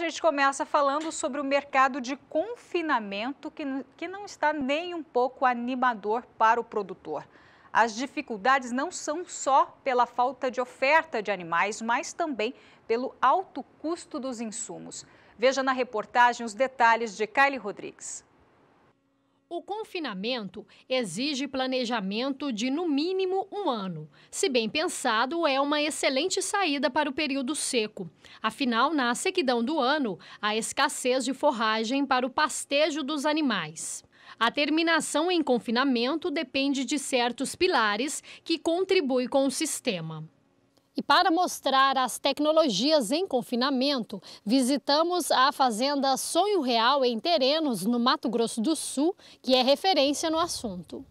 gente começa falando sobre o mercado de confinamento que, que não está nem um pouco animador para o produtor. As dificuldades não são só pela falta de oferta de animais, mas também pelo alto custo dos insumos. Veja na reportagem os detalhes de Kylie Rodrigues. O confinamento exige planejamento de no mínimo um ano. Se bem pensado, é uma excelente saída para o período seco. Afinal, na sequidão do ano, há escassez de forragem para o pastejo dos animais. A terminação em confinamento depende de certos pilares que contribuem com o sistema. E para mostrar as tecnologias em confinamento, visitamos a fazenda Sonho Real em Terenos, no Mato Grosso do Sul, que é referência no assunto.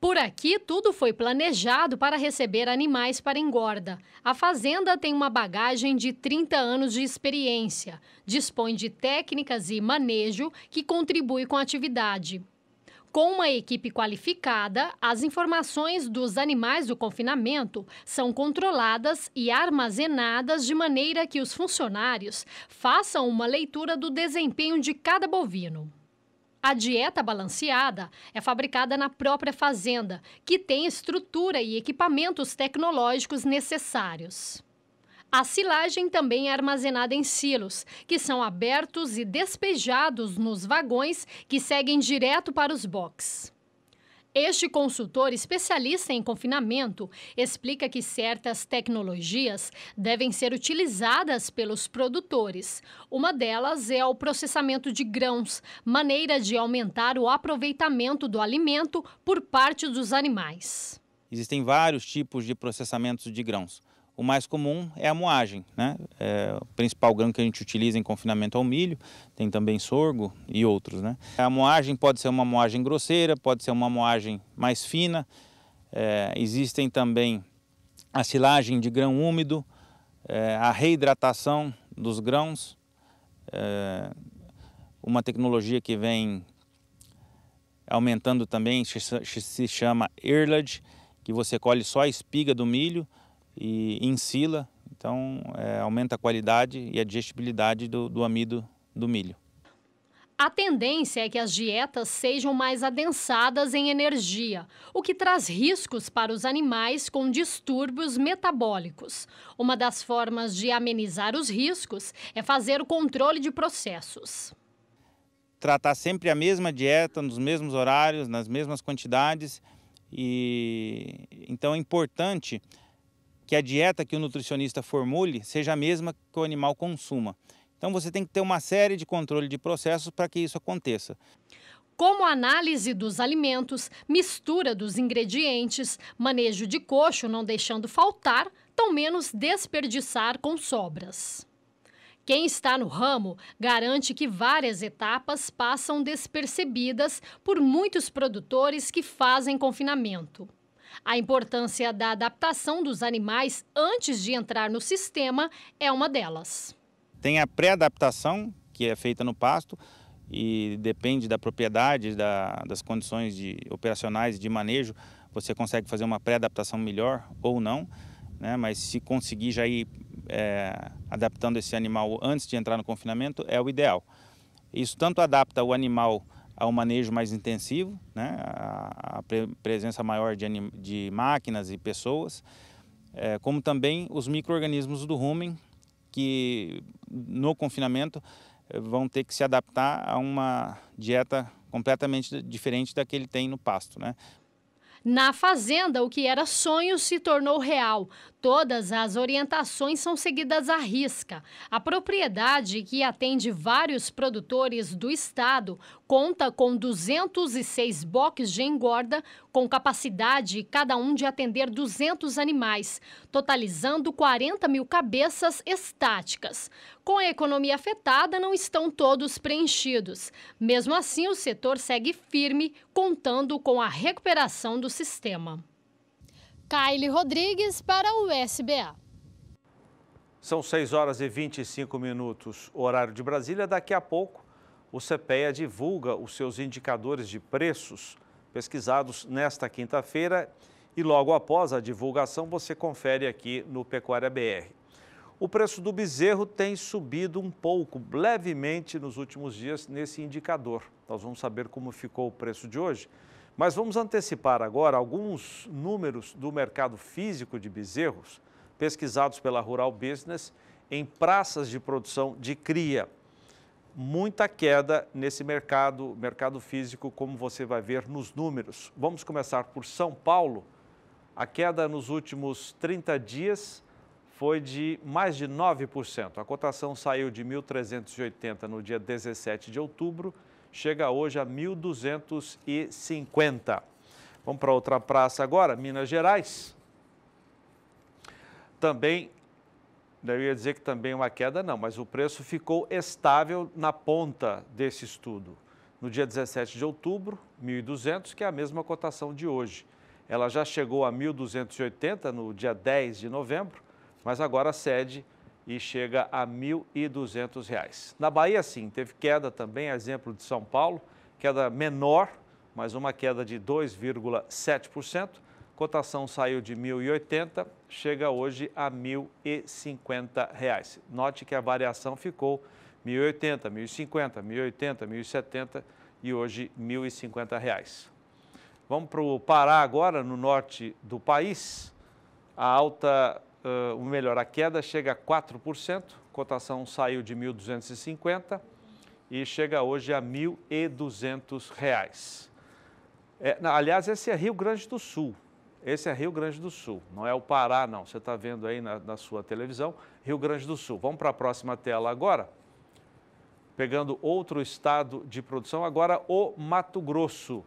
Por aqui, tudo foi planejado para receber animais para engorda. A fazenda tem uma bagagem de 30 anos de experiência, dispõe de técnicas e manejo que contribui com a atividade. Com uma equipe qualificada, as informações dos animais do confinamento são controladas e armazenadas de maneira que os funcionários façam uma leitura do desempenho de cada bovino. A dieta balanceada é fabricada na própria fazenda, que tem estrutura e equipamentos tecnológicos necessários. A silagem também é armazenada em silos, que são abertos e despejados nos vagões que seguem direto para os boxes. Este consultor especialista em confinamento explica que certas tecnologias devem ser utilizadas pelos produtores. Uma delas é o processamento de grãos, maneira de aumentar o aproveitamento do alimento por parte dos animais. Existem vários tipos de processamentos de grãos. O mais comum é a moagem, né? É, o principal grão que a gente utiliza em confinamento é o milho, tem também sorgo e outros, né? A moagem pode ser uma moagem grosseira, pode ser uma moagem mais fina. É, existem também a silagem de grão úmido, é, a reidratação dos grãos, é, uma tecnologia que vem aumentando também, se chama Irlad, que você colhe só a espiga do milho, e ensila, então é, aumenta a qualidade e a digestibilidade do, do amido do milho. A tendência é que as dietas sejam mais adensadas em energia, o que traz riscos para os animais com distúrbios metabólicos. Uma das formas de amenizar os riscos é fazer o controle de processos. Tratar sempre a mesma dieta, nos mesmos horários, nas mesmas quantidades. E então é importante que a dieta que o nutricionista formule seja a mesma que o animal consuma. Então você tem que ter uma série de controle de processos para que isso aconteça. Como análise dos alimentos, mistura dos ingredientes, manejo de coxo não deixando faltar, tão menos desperdiçar com sobras. Quem está no ramo garante que várias etapas passam despercebidas por muitos produtores que fazem confinamento. A importância da adaptação dos animais antes de entrar no sistema é uma delas. Tem a pré-adaptação, que é feita no pasto, e depende da propriedade, da, das condições de, operacionais de manejo, você consegue fazer uma pré-adaptação melhor ou não. Né? Mas se conseguir já ir é, adaptando esse animal antes de entrar no confinamento, é o ideal. Isso tanto adapta o animal ao manejo mais intensivo, né? a, presença maior de, de, máquinas e pessoas, é, como também os micro-organismos do rumen, que no confinamento eh, vão ter que se adaptar a uma dieta completamente diferente da que ele tem no pasto. Né? Na fazenda, o que era sonho se tornou real. Todas as orientações são seguidas à risca. A propriedade, que atende vários produtores do estado, conta com 206 boques de engorda, com capacidade cada um de atender 200 animais, totalizando 40 mil cabeças estáticas. Com a economia afetada, não estão todos preenchidos. Mesmo assim, o setor segue firme, contando com a recuperação do sistema. Kylie Rodrigues para o SBA. São 6 horas e 25 minutos, horário de Brasília. Daqui a pouco, o CPEA divulga os seus indicadores de preços pesquisados nesta quinta-feira e logo após a divulgação você confere aqui no Pecuária BR. O preço do bezerro tem subido um pouco, levemente nos últimos dias, nesse indicador. Nós vamos saber como ficou o preço de hoje. Mas vamos antecipar agora alguns números do mercado físico de bezerros pesquisados pela Rural Business em praças de produção de cria. Muita queda nesse mercado, mercado físico, como você vai ver nos números. Vamos começar por São Paulo. A queda nos últimos 30 dias foi de mais de 9%. A cotação saiu de 1.380 no dia 17 de outubro chega hoje a 1.250. Vamos para outra praça agora, Minas Gerais. Também, eu ia dizer que também uma queda não, mas o preço ficou estável na ponta desse estudo. No dia 17 de outubro, 1.200, que é a mesma cotação de hoje. Ela já chegou a 1.280 no dia 10 de novembro, mas agora cede e chega a R$ 1.200. Na Bahia, sim, teve queda também, exemplo de São Paulo, queda menor, mas uma queda de 2,7%. Cotação saiu de R$ 1.080, chega hoje a R$ 1.050. Note que a variação ficou R$ 1.080, R$ 1.050, R$ 1.080, R$ 1.070 e hoje R$ 1.050. Vamos para o Pará agora, no norte do país. A alta uh, melhor, a queda chega a 4%, cotação saiu de 1.250 e chega hoje a R$ 1.200. É, aliás, esse é Rio Grande do Sul. Esse é Rio Grande do Sul, não é o Pará, não. Você está vendo aí na, na sua televisão, Rio Grande do Sul. Vamos para a próxima tela agora. Pegando outro estado de produção, agora o Mato Grosso.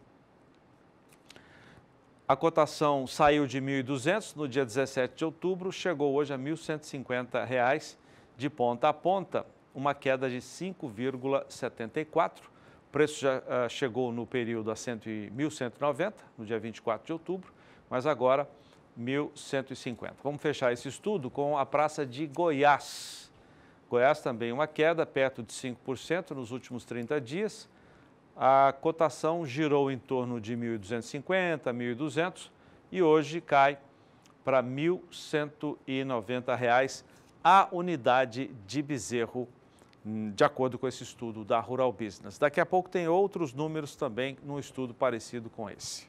A cotação saiu de 1.200 no dia 17 de outubro, chegou hoje a R$ reais de ponta a ponta, uma queda de 5,74. O preço já uh, chegou no período a 1.190, no dia 24 de outubro, mas agora 1.150. Vamos fechar esse estudo com a Praça de Goiás. Goiás também uma queda perto de 5% nos últimos 30 dias a cotação girou em torno de 1.250, 1.200 e hoje cai para R$ 1.190 a unidade de bezerro, de acordo com esse estudo da Rural Business. Daqui a pouco tem outros números também num estudo parecido com esse.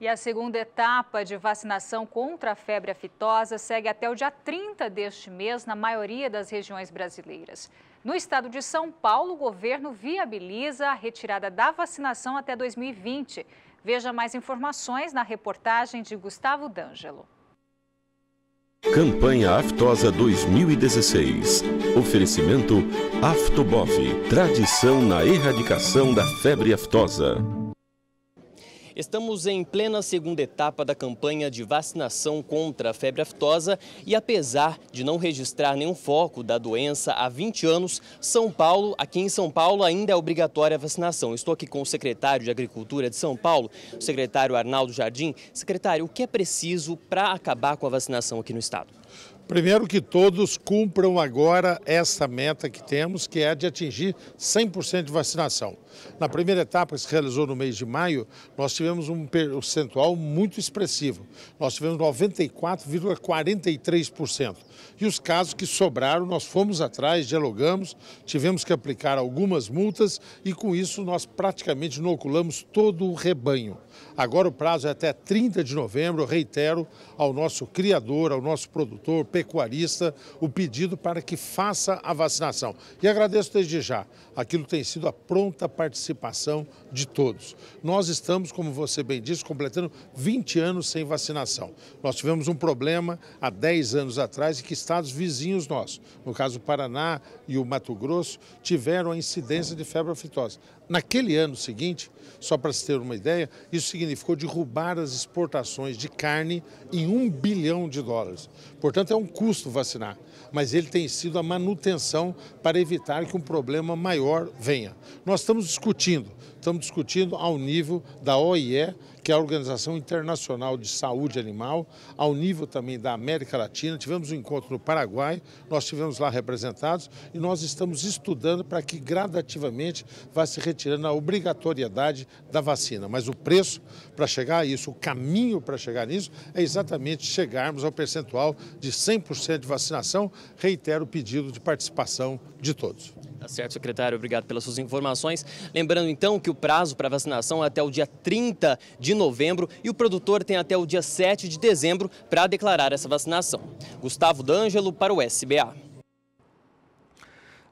E a segunda etapa de vacinação contra a febre aftosa segue até o dia 30 deste mês na maioria das regiões brasileiras. No estado de São Paulo, o governo viabiliza a retirada da vacinação até 2020. Veja mais informações na reportagem de Gustavo D'Angelo. Campanha Aftosa 2016. Oferecimento Aftobov. Tradição na erradicação da febre aftosa. Estamos em plena segunda etapa da campanha de vacinação contra a febre aftosa e apesar de não registrar nenhum foco da doença há 20 anos, São Paulo, aqui em São Paulo ainda é obrigatória a vacinação. Estou aqui com o secretário de Agricultura de São Paulo, o secretário Arnaldo Jardim. Secretário, o que é preciso para acabar com a vacinação aqui no estado? Primeiro que todos cumpram agora essa meta que temos, que é de atingir 100% de vacinação. Na primeira etapa que se realizou no mês de maio, nós tivemos tivemos um percentual muito expressivo. Nós tivemos 94,43%. E os casos que sobraram, nós fomos atrás, dialogamos, tivemos que aplicar algumas multas e com isso nós praticamente inoculamos todo o rebanho. Agora o prazo é até 30 de novembro, eu reitero ao nosso criador, ao nosso produtor, pecuarista, o pedido para que faça a vacinação. E agradeço desde já, aquilo tem sido a pronta participação de todos. Nós estamos, como você bem disse, completando 20 anos sem vacinação. Nós tivemos um problema há 10 anos atrás em que estados vizinhos nossos, no caso o Paraná e o Mato Grosso, tiveram a incidência de febre aftosa. Naquele ano seguinte, só para se ter uma ideia, isso significou derrubar as exportações de carne em um bilhão de dólares. Portanto, é um custo vacinar mas ele tem sido a manutenção para evitar que um problema maior venha. Nós estamos discutindo, estamos discutindo ao nível da OIE, que é a Organização Internacional de Saúde Animal, ao nível também da América Latina. Tivemos um encontro no Paraguai, nós tivemos lá representados e nós estamos estudando para que gradativamente vá se retirando a obrigatoriedade da vacina. Mas o preço para chegar a isso, o caminho para chegar nisso, é exatamente chegarmos ao percentual de 100% de vacinação. Reitero o pedido de participação de todos. Tá certo, secretário. Obrigado pelas suas informações. Lembrando, então, que o prazo para vacinação é até o dia 30 de de novembro e o produtor tem até o dia 7 de dezembro para declarar essa vacinação. Gustavo D'Angelo para o SBA.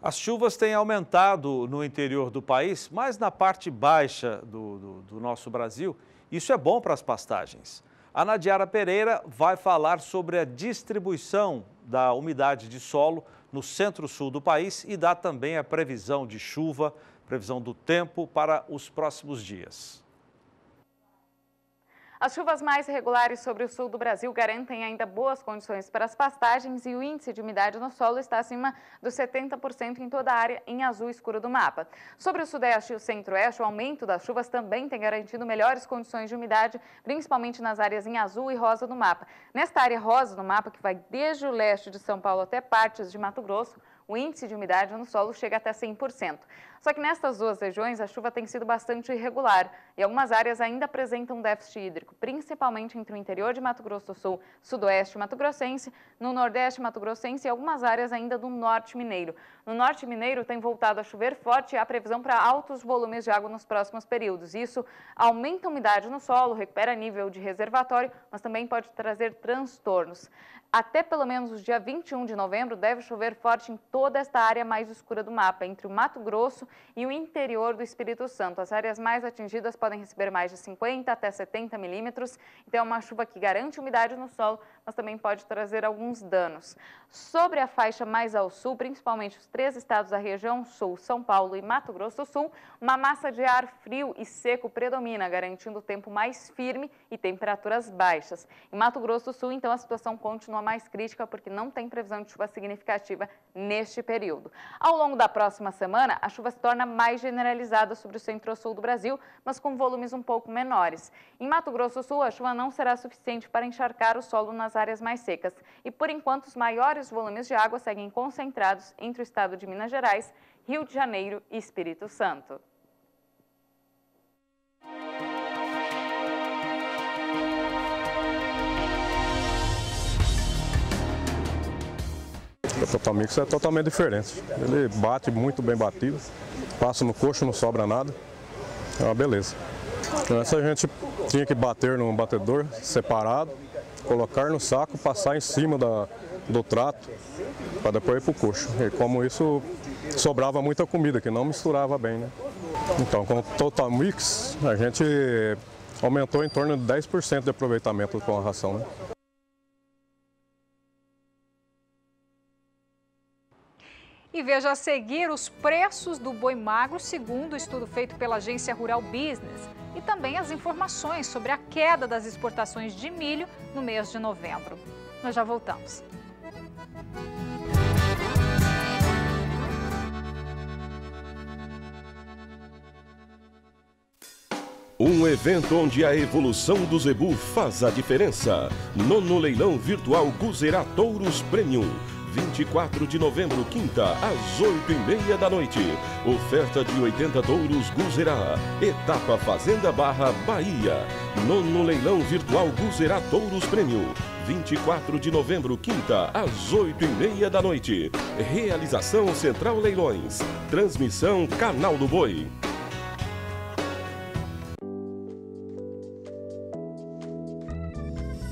As chuvas têm aumentado no interior do país, mas na parte baixa do, do, do nosso Brasil, isso é bom para as pastagens. A Nadiara Pereira vai falar sobre a distribuição da umidade de solo no centro-sul do país e dá também a previsão de chuva, previsão do tempo para os próximos dias. As chuvas mais regulares sobre o sul do Brasil garantem ainda boas condições para as pastagens e o índice de umidade no solo está acima dos 70% em toda a área em azul escuro do mapa. Sobre o sudeste e o centro-oeste, o aumento das chuvas também tem garantido melhores condições de umidade, principalmente nas áreas em azul e rosa do mapa. Nesta área rosa do mapa, que vai desde o leste de São Paulo até partes de Mato Grosso, o índice de umidade no solo chega até 100%. Só que nestas duas regiões a chuva tem sido bastante irregular e algumas áreas ainda apresentam déficit hídrico, principalmente entre o interior de Mato Grosso do Sul, sudoeste mato-grossense, no nordeste mato-grossense e algumas áreas ainda do norte mineiro. No norte mineiro tem voltado a chover forte e há previsão para altos volumes de água nos próximos períodos. Isso aumenta a umidade no solo, recupera nível de reservatório, mas também pode trazer transtornos. Até pelo menos o dia 21 de novembro, deve chover forte em toda esta área mais escura do mapa, entre o Mato Grosso e o interior do Espírito Santo. As áreas mais atingidas podem receber mais de 50 até 70 milímetros. Então, é uma chuva que garante umidade no solo, mas também pode trazer alguns danos. Sobre a faixa mais ao sul, principalmente os três estados da região sul, São Paulo e Mato Grosso do Sul, uma massa de ar frio e seco predomina, garantindo tempo mais firme e temperaturas baixas. Em Mato Grosso do Sul, então, a situação continua mais crítica porque não tem previsão de chuva significativa neste período. Ao longo da próxima semana, a chuva se torna mais generalizada sobre o centro-sul do Brasil, mas com volumes um pouco menores. Em Mato Grosso do Sul, a chuva não será suficiente para encharcar o solo nas nas áreas mais secas. E por enquanto, os maiores volumes de água seguem concentrados entre o estado de Minas Gerais, Rio de Janeiro e Espírito Santo. O Totamix é totalmente diferente. Ele bate muito bem batido, passa no coxo, não sobra nada. É uma beleza. Então, essa a gente tinha que bater num batedor separado colocar no saco, passar em cima da, do trato para depois ir para o coxo. E como isso sobrava muita comida, que não misturava bem. Né? Então, com o Total Mix, a gente aumentou em torno de 10% de aproveitamento com a ração. Né? E veja a seguir os preços do boi magro, segundo o estudo feito pela agência Rural Business, e também as informações sobre a queda das exportações de milho no mês de novembro. Nós já voltamos. Um evento onde a evolução do Zebu faz a diferença. Nono leilão virtual Guzerá Touros Premium 24 de novembro, quinta, às 8 e meia da noite. Oferta de 80 touros Guzerá. Etapa Fazenda Barra, Bahia. Nono leilão virtual Guzerá Touros Prêmio. 24 de novembro, quinta, às 8 e meia da noite. Realização Central Leilões. Transmissão Canal do Boi.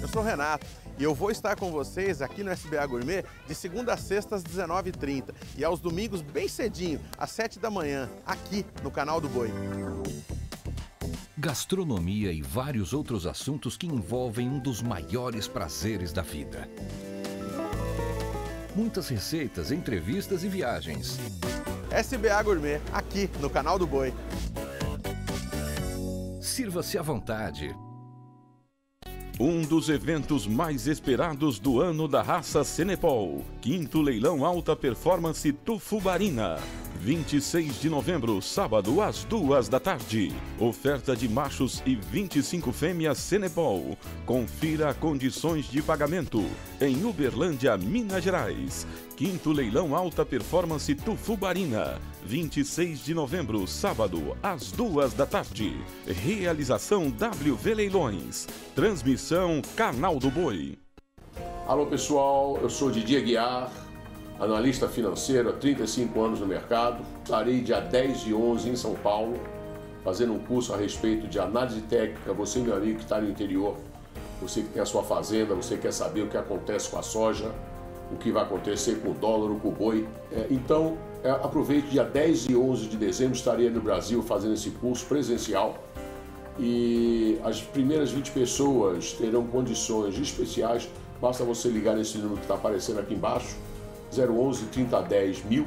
Eu sou Renato e eu vou estar com vocês aqui no SBA Gourmet de segunda a sexta às 19h30 e aos domingos bem cedinho, às 7 da manhã, aqui no canal do Boi. Gastronomia e vários outros assuntos que envolvem um dos maiores prazeres da vida. Muitas receitas, entrevistas e viagens. SBA Gourmet, aqui no canal do Boi. Sirva-se à vontade. Um dos eventos mais esperados do ano da raça Cenepol, quinto leilão alta performance Tufubarina. 26 de novembro, sábado, às duas da tarde. Oferta de machos e 25 fêmeas Cenepol. Confira condições de pagamento. Em Uberlândia, Minas Gerais. Quinto leilão alta performance Tufubarina. 26 de novembro, sábado, às duas da tarde. Realização WV Leilões. Transmissão Canal do Boi. Alô pessoal, eu sou Didier guiar analista financeiro há 35 anos no mercado. Estarei dia 10 e 11 em São Paulo, fazendo um curso a respeito de análise técnica. Você, meu amigo, que está no interior, você que tem a sua fazenda, você quer saber o que acontece com a soja, o que vai acontecer com o dólar, com o boi. É, então, é, aproveite, dia 10 e 11 de dezembro estarei no Brasil fazendo esse curso presencial e as primeiras 20 pessoas terão condições especiais. Basta você ligar nesse número que está aparecendo aqui embaixo 011 3010 mil.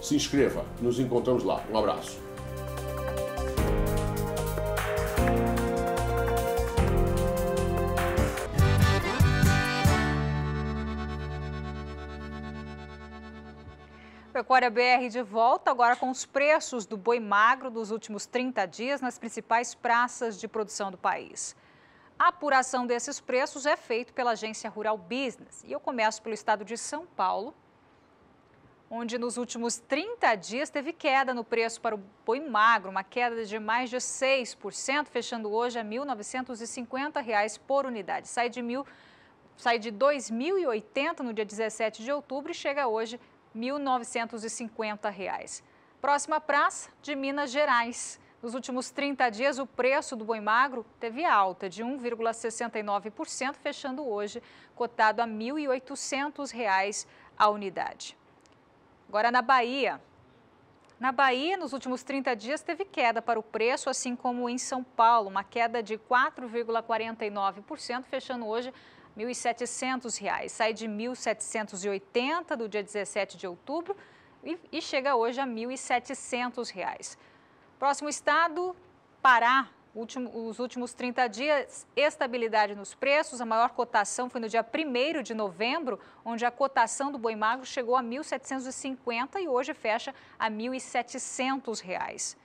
Se inscreva, nos encontramos lá. Um abraço. Pecuária BR de volta agora com os preços do boi magro dos últimos 30 dias nas principais praças de produção do país. A apuração desses preços é feita pela agência Rural Business e eu começo pelo estado de São Paulo, onde nos últimos 30 dias teve queda no preço para o boi magro, uma queda de mais de 6%, fechando hoje a R$ 1.950 por unidade. Sai de mil, sai de 2.080 no dia 17 de outubro e chega hoje R$ 1.950. Próxima praça de Minas Gerais. Nos últimos 30 dias, o preço do boi magro teve alta de 1,69%, fechando hoje cotado a R$ 1.800 a unidade. Agora na Bahia. Na Bahia, nos últimos 30 dias, teve queda para o preço, assim como em São Paulo, uma queda de 4,49%, fechando hoje R$ 1.700. Sai de 1.780 do dia 17 de outubro e, e chega hoje a R$ 1.700. Próximo estado, Pará. Último, os últimos 30 dias, estabilidade nos preços. A maior cotação foi no dia 1 de novembro, onde a cotação do boi magro chegou a R$ 1.750 e hoje fecha a R$ 1.700. Reais.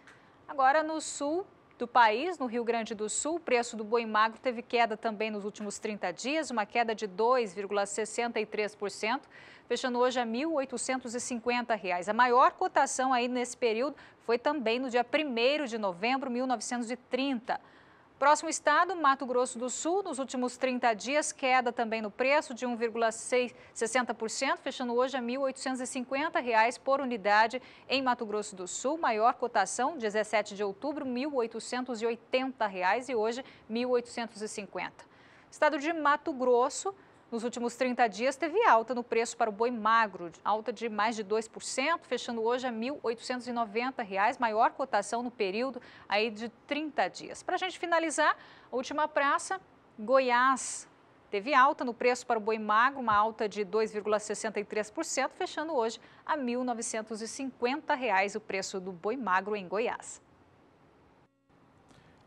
Agora, no sul do país, no Rio Grande do Sul, o preço do boi magro teve queda também nos últimos 30 dias, uma queda de 2,63% fechando hoje a R$ 1.850. A maior cotação aí nesse período foi também no dia 1 de novembro de 1930. Próximo estado, Mato Grosso do Sul, nos últimos 30 dias, queda também no preço de 1,60%, fechando hoje a R$ 1.850 por unidade em Mato Grosso do Sul. Maior cotação, 17 de outubro, R$ 1.880 e hoje R$ 1.850. Estado de Mato Grosso, nos últimos 30 dias, teve alta no preço para o boi magro, alta de mais de 2%, fechando hoje a R$ 1.890, maior cotação no período aí de 30 dias. Para a gente finalizar, a última praça, Goiás. Teve alta no preço para o boi magro, uma alta de 2,63%, fechando hoje a R$ 1.950 o preço do boi magro em Goiás.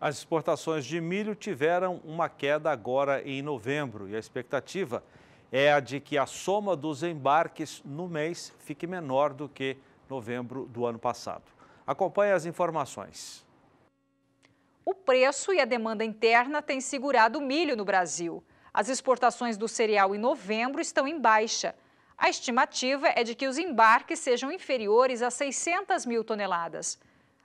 As exportações de milho tiveram uma queda agora em novembro e a expectativa é a de que a soma dos embarques no mês fique menor do que novembro do ano passado. Acompanhe as informações. O preço e a demanda interna têm segurado o milho no Brasil. As exportações do cereal em novembro estão em baixa. A estimativa é de que os embarques sejam inferiores a 600 mil toneladas.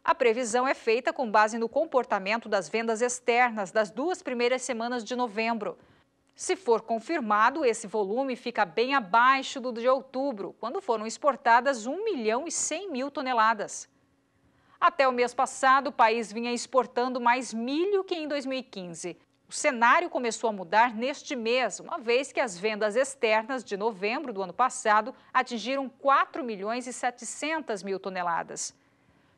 A previsão é feita com base no comportamento das vendas externas das duas primeiras semanas de novembro. Se for confirmado, esse volume fica bem abaixo do de outubro, quando foram exportadas 1 milhão e 100 mil toneladas. Até o mês passado, o país vinha exportando mais milho que em 2015. O cenário começou a mudar neste mês, uma vez que as vendas externas de novembro do ano passado atingiram 4 milhões e 700 mil toneladas.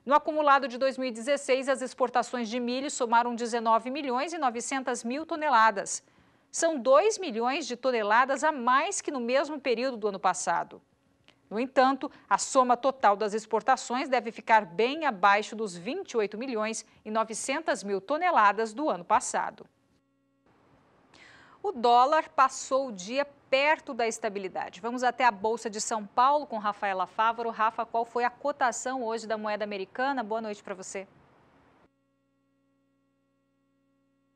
No acumulado de 2016, as exportações de milho somaram 19 milhões e 900 mil toneladas. São 2 milhões de toneladas a mais que no mesmo período do ano passado. No entanto, a soma total das exportações deve ficar bem abaixo dos 28 milhões e 900 mil toneladas do ano passado o dólar passou o dia perto da estabilidade. Vamos até a Bolsa de São Paulo com Rafaela Fávaro. Rafa, qual foi a cotação hoje da moeda americana? Boa noite para você.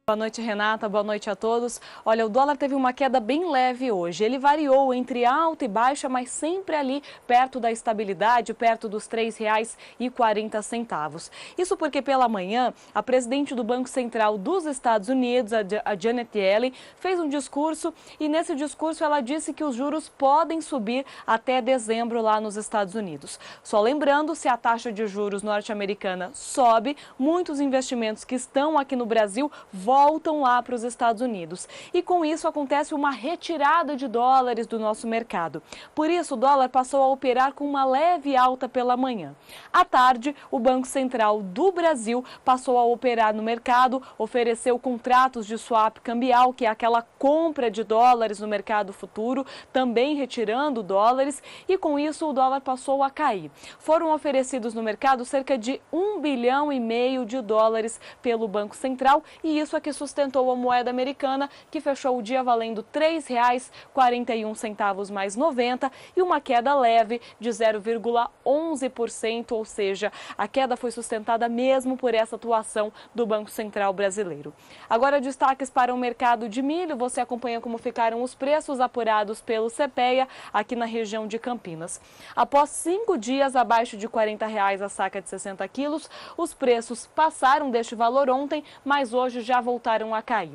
Boa noite, Renata. Boa noite a todos. Olha, o dólar teve uma queda bem leve hoje. Ele variou entre alta e baixa, mas sempre ali perto da estabilidade, perto dos R$ 3,40. Isso porque pela manhã, a presidente do Banco Central dos Estados Unidos, a Janet Yellen, fez um discurso e nesse discurso ela disse que os juros podem subir até dezembro lá nos Estados Unidos. Só lembrando, se a taxa de juros norte-americana sobe, muitos investimentos que estão aqui no Brasil voltam voltam lá para os Estados Unidos. E com isso acontece uma retirada de dólares do nosso mercado. Por isso, o dólar passou a operar com uma leve alta pela manhã. À tarde, o Banco Central do Brasil passou a operar no mercado, ofereceu contratos de swap cambial, que é aquela compra de dólares no mercado futuro, também retirando dólares, e com isso o dólar passou a cair. Foram oferecidos no mercado cerca de 1 bilhão e meio de dólares pelo Banco Central, e isso aqui que sustentou a moeda americana, que fechou o dia valendo R$ 3,41 mais 90 e uma queda leve de 0,11%, ou seja, a queda foi sustentada mesmo por essa atuação do Banco Central brasileiro. Agora destaques para o mercado de milho, você acompanha como ficaram os preços apurados pelo CPEA aqui na região de Campinas. Após cinco dias abaixo de R$ 40,00 reais a saca de 60 quilos, os preços passaram deste valor ontem, mas hoje já voltaram voltaram a cair.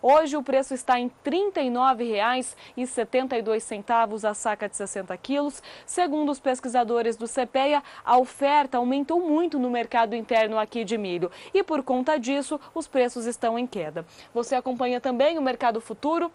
Hoje o preço está em R$ 39,72 a saca de 60 quilos. Segundo os pesquisadores do CPEA, a oferta aumentou muito no mercado interno aqui de milho e por conta disso os preços estão em queda. Você acompanha também o mercado futuro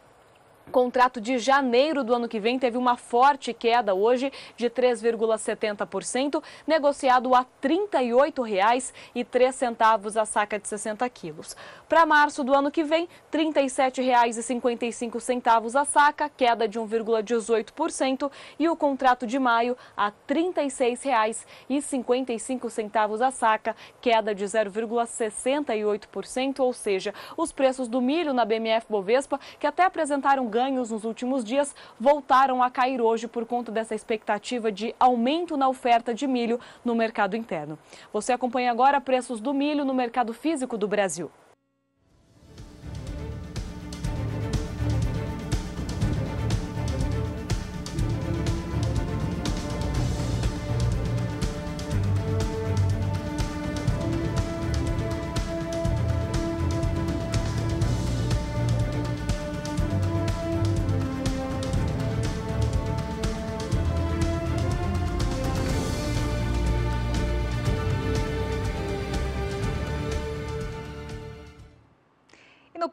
contrato de janeiro do ano que vem teve uma forte queda hoje de 3,70%, negociado a R$ 38,03 a saca de 60 quilos. Para março do ano que vem, R$ 37,55 a saca, queda de 1,18%, e o contrato de maio a R$ 36,55 a saca, queda de 0,68%, ou seja, os preços do milho na BMF Bovespa, que até apresentaram ganhos nos últimos dias voltaram a cair hoje por conta dessa expectativa de aumento na oferta de milho no mercado interno. Você acompanha agora preços do milho no mercado físico do Brasil.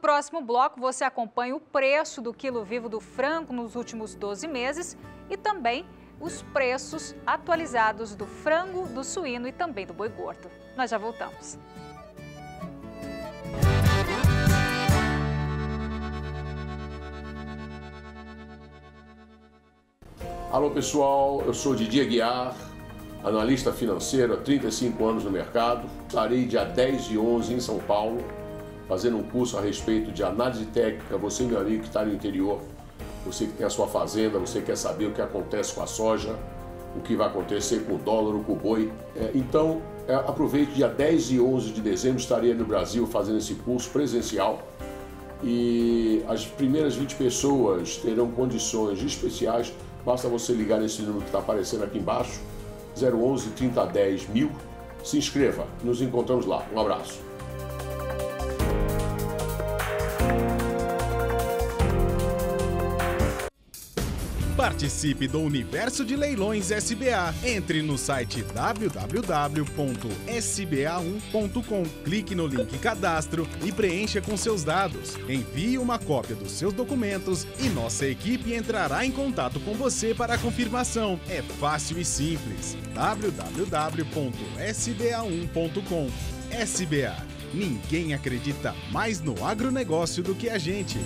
próximo bloco, você acompanha o preço do quilo vivo do frango nos últimos 12 meses e também os preços atualizados do frango, do suíno e também do boi gordo. Nós já voltamos. Alô pessoal, eu sou Didi Guiar, analista financeiro há 35 anos no mercado. Estarei dia 10 e 11 em São Paulo fazendo um curso a respeito de análise técnica, você, meu amigo, que está no interior, você que tem a sua fazenda, você quer saber o que acontece com a soja, o que vai acontecer com o dólar, com o boi. É, então, é, aproveite, dia 10 e 11 de dezembro estarei no Brasil fazendo esse curso presencial e as primeiras 20 pessoas terão condições especiais. Basta você ligar nesse número que está aparecendo aqui embaixo, 011 3010 mil. Se inscreva, nos encontramos lá. Um abraço. Participe do Universo de Leilões SBA. Entre no site www.sba1.com, clique no link Cadastro e preencha com seus dados. Envie uma cópia dos seus documentos e nossa equipe entrará em contato com você para a confirmação. É fácil e simples. www.sba1.com. SBA. Ninguém acredita mais no agronegócio do que a gente.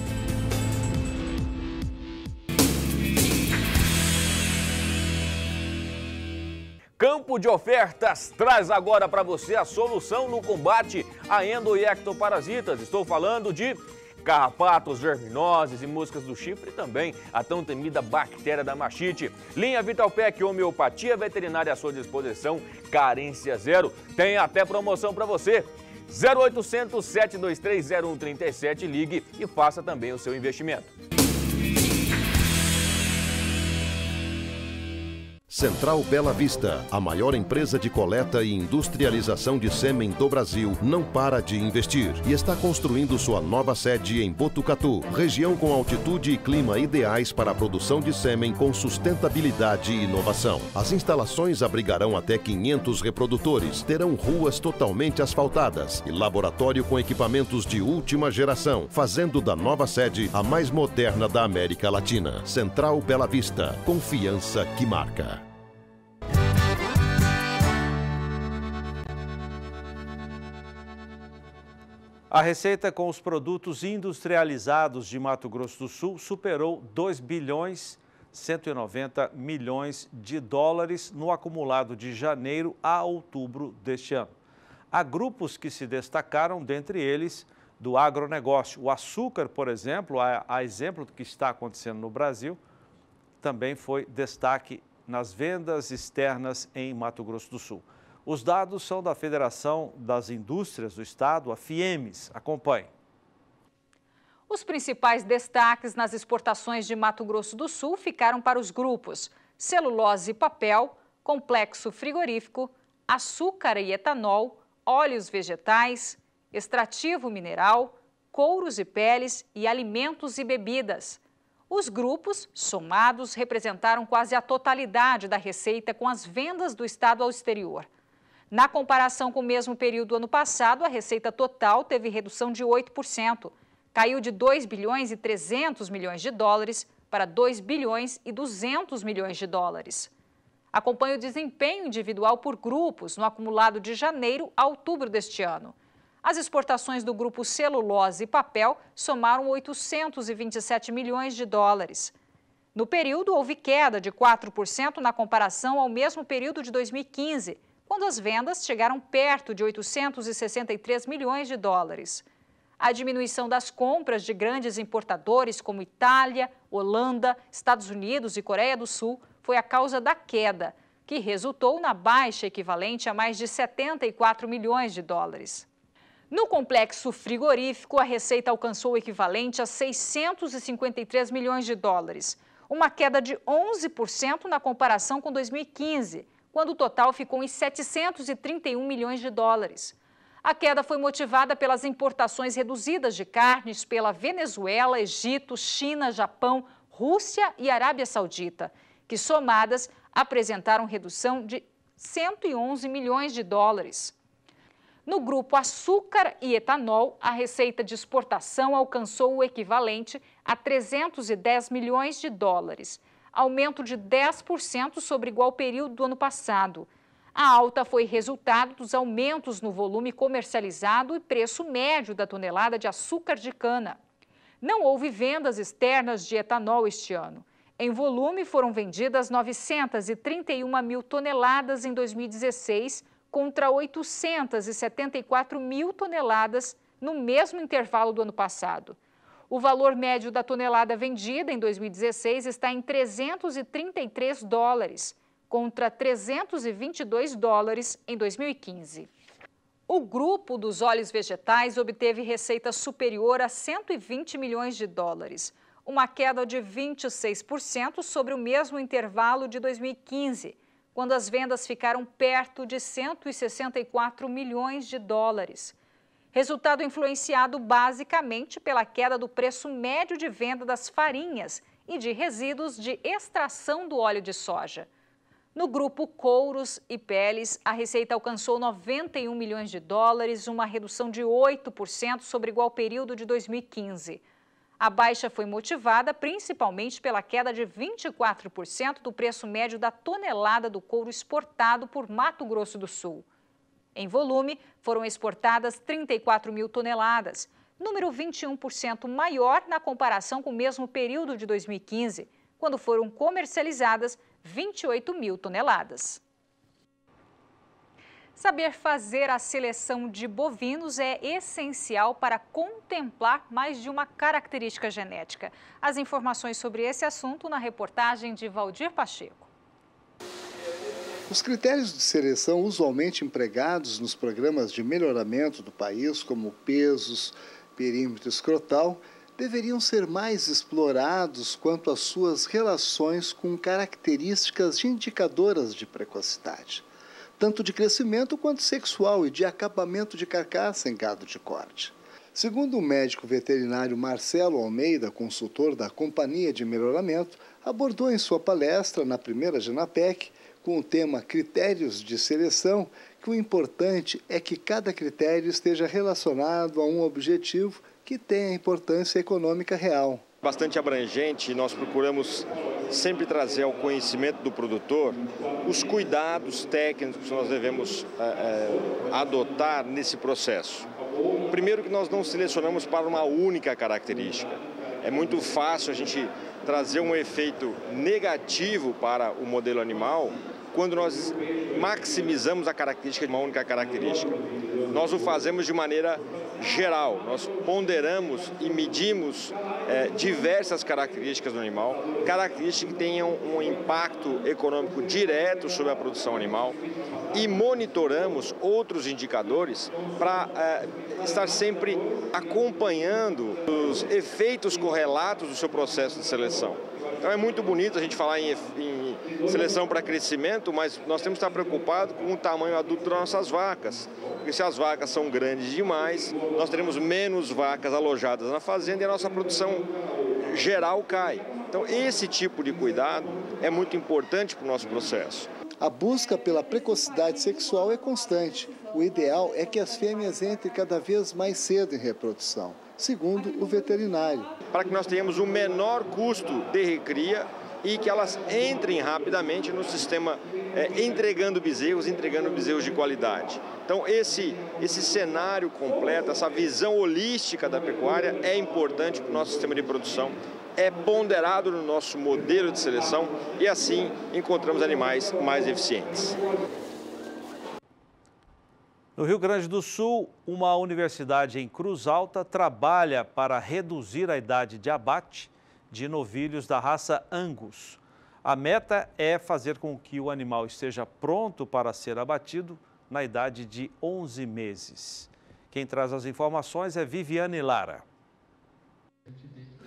Campo de Ofertas traz agora para você a solução no combate a endo e ectoparasitas. Estou falando de carrapatos, verminoses e moscas do chifre e também a tão temida bactéria da mastite. Linha Vitalpec, homeopatia veterinária à sua disposição, carência zero. Tem até promoção para você. 0800 723 0137, ligue e faça também o seu investimento. Central Bela Vista, a maior empresa de coleta e industrialização de sêmen do Brasil, não para de investir e está construindo sua nova sede em Botucatu, região com altitude e clima ideais para a produção de sêmen com sustentabilidade e inovação. As instalações abrigarão até 500 reprodutores, terão ruas totalmente asfaltadas e laboratório com equipamentos de última geração, fazendo da nova sede a mais moderna da América Latina. Central Bela Vista, confiança que marca. A receita com os produtos industrializados de Mato Grosso do Sul superou 2 bilhões 190 milhões de dólares no acumulado de janeiro a outubro deste ano. Há grupos que se destacaram, dentre eles do agronegócio. O açúcar, por exemplo, a, exemplo do que está acontecendo no Brasil, também foi destaque nas vendas externas em Mato Grosso do Sul. Os dados são da Federação das Indústrias do Estado, a FIEMES. Acompanhe. Os principais destaques nas exportações de Mato Grosso do Sul ficaram para os grupos celulose e papel, complexo frigorífico, açúcar e etanol, óleos vegetais, extrativo mineral, couros e peles e alimentos e bebidas. Os grupos, somados, representaram quase a totalidade da receita com as vendas do Estado ao exterior. Na comparação com o mesmo período do ano passado, a receita total teve redução de 8%. Caiu de 2 bilhões e 300 milhões de dólares para 2 bilhões e 200 milhões de dólares. Acompanhe o desempenho individual por grupos no acumulado de janeiro a outubro deste ano. As exportações do grupo celulose e papel somaram 827 milhões de dólares. No período, houve queda de 4% na comparação ao mesmo período de 2015 quando as vendas chegaram perto de 863 milhões de dólares. A diminuição das compras de grandes importadores como Itália, Holanda, Estados Unidos e Coreia do Sul foi a causa da queda, que resultou na baixa equivalente a mais de 74 milhões de dólares. No complexo frigorífico, a receita alcançou o equivalente a 653 milhões de dólares, uma queda de 11% na comparação com 2015 quando o total ficou em 731 milhões de dólares. A queda foi motivada pelas importações reduzidas de carnes pela Venezuela, Egito, China, Japão, Rússia e Arábia Saudita, que somadas apresentaram redução de 111 milhões de dólares. No grupo açúcar e etanol, a receita de exportação alcançou o equivalente a 310 milhões de dólares aumento de 10% sobre igual período do ano passado. A alta foi resultado dos aumentos no volume comercializado e preço médio da tonelada de açúcar de cana. Não houve vendas externas de etanol este ano. Em volume, foram vendidas 931 mil toneladas em 2016, contra 874 mil toneladas no mesmo intervalo do ano passado. O valor médio da tonelada vendida em 2016 está em 333 dólares, contra 322 dólares em 2015. O grupo dos óleos vegetais obteve receita superior a 120 milhões de dólares, uma queda de 26% sobre o mesmo intervalo de 2015, quando as vendas ficaram perto de 164 milhões de dólares. Resultado influenciado basicamente pela queda do preço médio de venda das farinhas e de resíduos de extração do óleo de soja. No grupo Couros e Peles, a receita alcançou 91 milhões de dólares, uma redução de 8% sobre igual período de 2015. A baixa foi motivada principalmente pela queda de 24% do preço médio da tonelada do couro exportado por Mato Grosso do Sul. Em volume, foram exportadas 34 mil toneladas, número 21% maior na comparação com o mesmo período de 2015, quando foram comercializadas 28 mil toneladas. Saber fazer a seleção de bovinos é essencial para contemplar mais de uma característica genética. As informações sobre esse assunto na reportagem de Valdir Pacheco. Os critérios de seleção usualmente empregados nos programas de melhoramento do país, como pesos, perímetro escrotal, deveriam ser mais explorados quanto às suas relações com características indicadoras de precocidade, tanto de crescimento quanto sexual e de acabamento de carcaça em gado de corte. Segundo o médico veterinário Marcelo Almeida, consultor da Companhia de Melhoramento, abordou em sua palestra na primeira Genapec com o tema Critérios de Seleção, que o importante é que cada critério esteja relacionado a um objetivo que tenha importância econômica real. Bastante abrangente, nós procuramos sempre trazer ao conhecimento do produtor os cuidados técnicos que nós devemos é, adotar nesse processo. Primeiro que nós não selecionamos para uma única característica. É muito fácil a gente trazer um efeito negativo para o modelo animal quando nós maximizamos a característica de uma única característica. Nós o fazemos de maneira geral, nós ponderamos e medimos é, diversas características do animal, características que tenham um impacto econômico direto sobre a produção animal e monitoramos outros indicadores para é, estar sempre acompanhando os efeitos correlatos do seu processo de seleção. Então é muito bonito a gente falar em, em seleção para crescimento, mas nós temos que estar preocupados com o tamanho adulto das nossas vacas. Porque se as vacas são grandes demais, nós teremos menos vacas alojadas na fazenda e a nossa produção geral cai. Então esse tipo de cuidado é muito importante para o nosso processo. A busca pela precocidade sexual é constante. O ideal é que as fêmeas entrem cada vez mais cedo em reprodução segundo o veterinário. Para que nós tenhamos o menor custo de recria e que elas entrem rapidamente no sistema, é, entregando bezerros, entregando bezerros de qualidade. Então, esse, esse cenário completo, essa visão holística da pecuária é importante para o nosso sistema de produção, é ponderado no nosso modelo de seleção e, assim, encontramos animais mais eficientes. No Rio Grande do Sul, uma universidade em Cruz Alta trabalha para reduzir a idade de abate de novilhos da raça Angus. A meta é fazer com que o animal esteja pronto para ser abatido na idade de 11 meses. Quem traz as informações é Viviane Lara.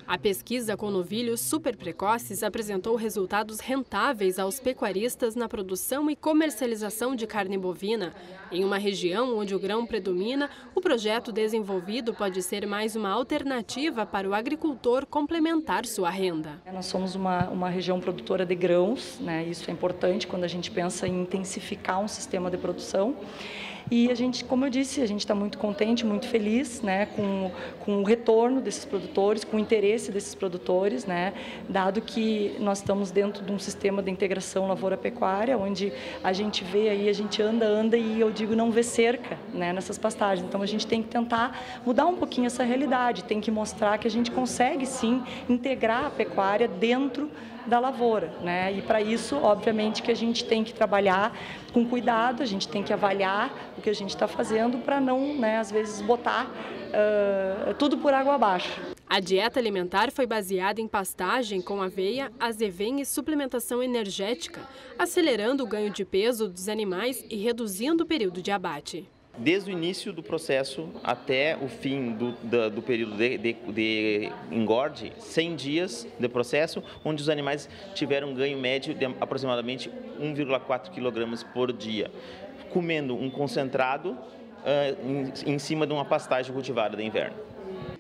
A pesquisa com novilhos super precoces apresentou resultados rentáveis aos pecuaristas na produção e comercialização de carne bovina. Em uma região onde o grão predomina, o projeto desenvolvido pode ser mais uma alternativa para o agricultor complementar sua renda. Nós somos uma, uma região produtora de grãos, né? isso é importante quando a gente pensa em intensificar um sistema de produção. E a gente, como eu disse, a gente está muito contente, muito feliz né, com, com o retorno desses produtores, com o interesse desses produtores, né, dado que nós estamos dentro de um sistema de integração lavoura-pecuária, onde a gente vê aí, a gente anda, anda e eu digo não vê cerca né, nessas pastagens. Então a gente tem que tentar mudar um pouquinho essa realidade, tem que mostrar que a gente consegue sim integrar a pecuária dentro da lavoura, né? E para isso, obviamente, que a gente tem que trabalhar com cuidado, a gente tem que avaliar o que a gente está fazendo para não, né, às vezes, botar uh, tudo por água abaixo. A dieta alimentar foi baseada em pastagem com aveia, azevém e suplementação energética, acelerando o ganho de peso dos animais e reduzindo o período de abate desde o início do processo até o fim do, do, do período de, de, de, engorde, 100 dias de processo, onde os animais tiveram um ganho médio de aproximadamente 1,4 kg por dia, comendo um concentrado uh, em, em cima de uma pastagem cultivada de inverno.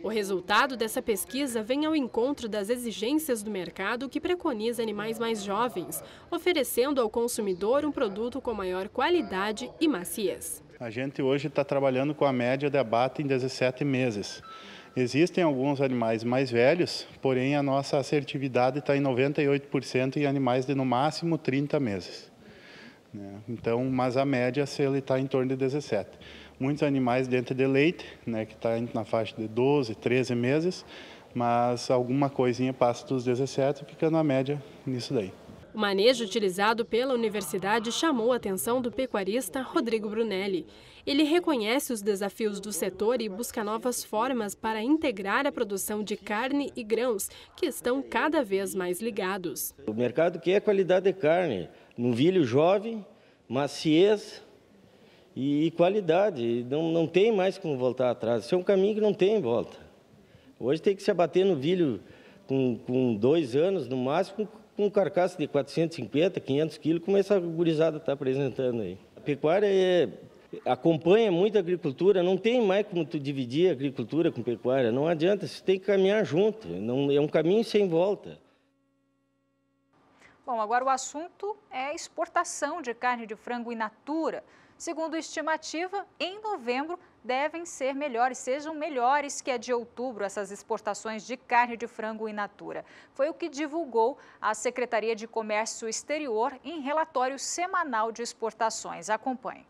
O resultado dessa pesquisa vem ao encontro das exigências do mercado que preconiza animais mais jovens, oferecendo ao consumidor um produto com maior qualidade e maciez. A gente hoje está trabalhando com a média de abate em 17 meses. Existem alguns animais mais velhos, porém a nossa assertividade está em 98% em animais de no máximo 30 meses. Né? Então, mas a média se ele está em torno de 17. Muitos animais dentro de leite, né, que está na faixa de 12, 13 meses, mas alguma coisinha passa dos 17, ficando a média nisso daí. O manejo utilizado pela universidade chamou a atenção do pecuarista Rodrigo Brunelli. Ele reconhece os desafios do setor e busca novas formas para integrar a produção de carne e grãos, que estão cada vez mais ligados. O mercado quer qualidade de carne, vilho jovem, maciez, e qualidade. Não, não tem mais como voltar atrás. Isso é um caminho que não tem volta. Hoje tem que se abater no vilho com, com dois anos, no máximo, com carcaça de 450, 500 quilos, como essa gurizada está apresentando aí. A pecuária é, acompanha muito a agricultura, não tem mais como tu dividir a agricultura com pecuária, não adianta, você tem que caminhar junto, não, é um caminho sem volta. Bom, agora o assunto é exportação de carne de frango in natura. Segundo estimativa, em novembro devem ser melhores, sejam melhores que a de outubro, essas exportações de carne de frango in natura. Foi o que divulgou a Secretaria de Comércio Exterior em relatório semanal de exportações. Acompanhe.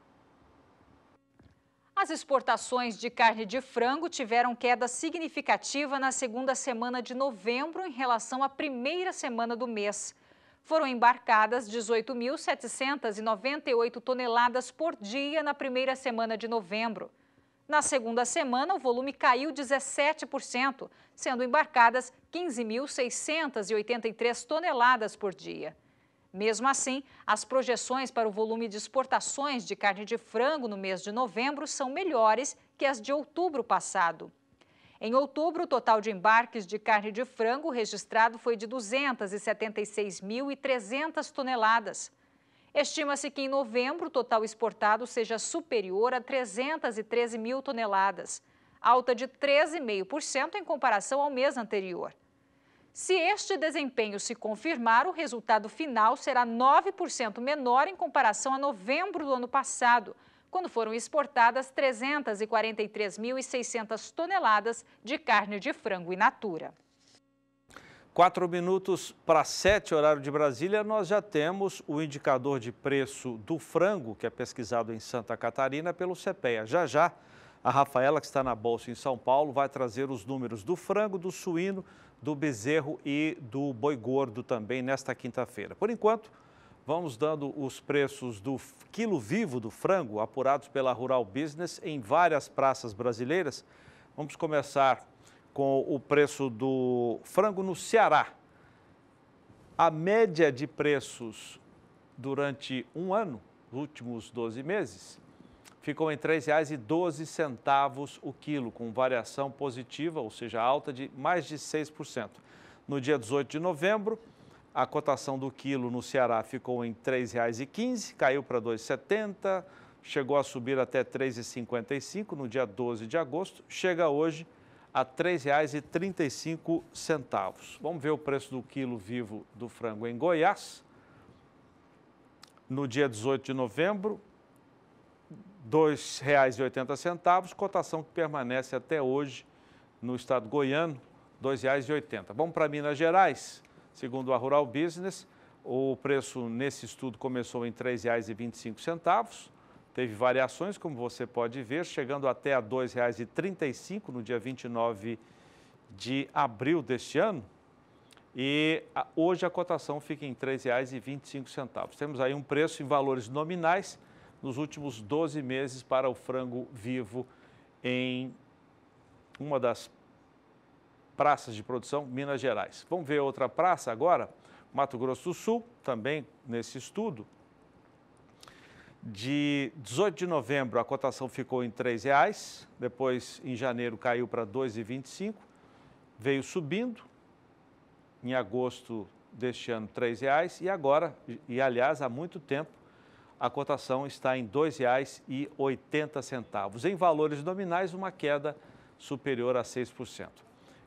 As exportações de carne de frango tiveram queda significativa na segunda semana de novembro em relação à primeira semana do mês. Foram embarcadas 18.798 toneladas por dia na primeira semana de novembro. Na segunda semana, o volume caiu 17%, sendo embarcadas 15.683 toneladas por dia. Mesmo assim, as projeções para o volume de exportações de carne de frango no mês de novembro são melhores que as de outubro passado. Em outubro, o total de embarques de carne de frango registrado foi de 276.300 toneladas. Estima-se que em novembro o total exportado seja superior a 313 mil toneladas, alta de 13,5% em comparação ao mês anterior. Se este desempenho se confirmar, o resultado final será 9% menor em comparação a novembro do ano passado, quando foram exportadas 343.600 toneladas de carne de frango in natura. Quatro minutos para sete, horário de Brasília, nós já temos o indicador de preço do frango, que é pesquisado em Santa Catarina pelo CPEA. Já já, a Rafaela, que está na Bolsa em São Paulo, vai trazer os números do frango, do suíno, do bezerro e do boi gordo também nesta quinta-feira. Por enquanto, vamos dando os preços do quilo vivo do frango, apurados pela Rural Business em várias praças brasileiras. Vamos começar com o preço do frango no Ceará. A média de preços durante um ano, os últimos 12 meses, ficou em R$ 3,12 o quilo, com variação positiva, ou seja, alta de mais de 6%. No dia 18 de novembro, a cotação do quilo no Ceará ficou em R$ 3,15, caiu para R$ 2,70, chegou a subir até R$ 3,55 no dia 12 de agosto, chega hoje a R$ 3,35. Vamos ver o preço do quilo vivo do frango em Goiás. No dia 18 de novembro, R$ 2,80, cotação que permanece até hoje no estado goiano, R$ 2,80. Vamos para Minas Gerais, segundo a Rural Business, o preço nesse estudo começou em R$ 3,25 teve variações, como você pode ver, chegando até a R$ 2,35 no dia 29 de abril deste ano. E ah, hoje a cotação fica em R$ 3,25. Temos aí um preço em valores nominais nos últimos 12 meses para o frango vivo em uma das praças de produção, Minas Gerais. Vamos ver outra praça agora? Mato Grosso do Sul, também nesse estudo, de 18 de novembro, a cotação ficou em R$ 3,00, depois em janeiro caiu para R$ 2,25, veio subindo, em agosto deste ano R$ 3,00 e agora, e aliás há muito tempo, a cotação está em R$ 2,80. Em valores nominais, uma queda superior a 6%.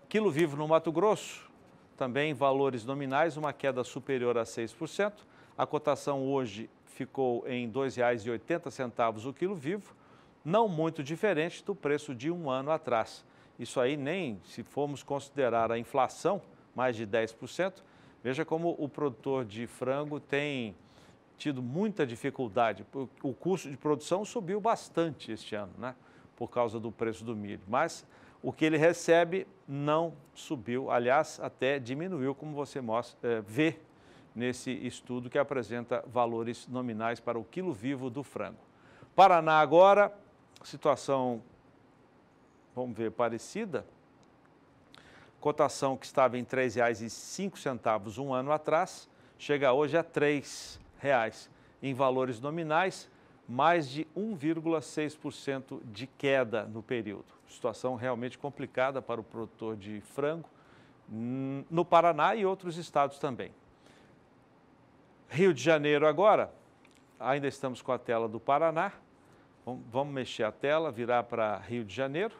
Quilo vivo no Mato Grosso, também em valores nominais, uma queda superior a 6%. A cotação hoje ficou em R$ 2,80 o quilo vivo, não muito diferente do preço de um ano atrás. Isso aí nem se formos considerar a inflação, mais de 10%, veja como o produtor de frango tem tido muita dificuldade. O custo de produção subiu bastante este ano, né? Por causa do preço do milho. Mas o que ele recebe não subiu, aliás, até diminuiu, como você mostra, é, vê nesse estudo que apresenta valores nominais para o quilo vivo do frango. Paraná agora, situação, vamos ver, parecida. Cotação que estava em R$ 3,05 um ano atrás, chega hoje a R$ 3,00. Em valores nominais, mais de 1,6% de queda no período. Situação realmente complicada para o produtor de frango hum, no Paraná e outros estados também. Rio de Janeiro agora, ainda estamos com a tela do Paraná. Vamos mexer a tela, virar para Rio de Janeiro.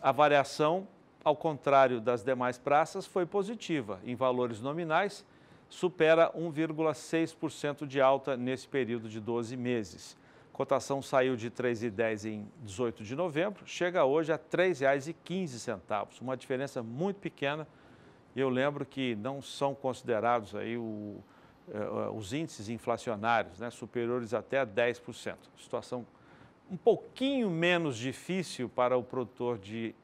A variação, ao contrário das demais praças, foi positiva. Em valores nominais, supera 1,6% de alta nesse período de 12 meses. Cotação saiu de R$ 3,10 em 18 de novembro, chega hoje a R$ 3,15, uma diferença muito pequena eu lembro que não são considerados aí o, é, é, os índices inflacionários né, superiores até a 10%. Situação um pouquinho menos difícil para o produtor de,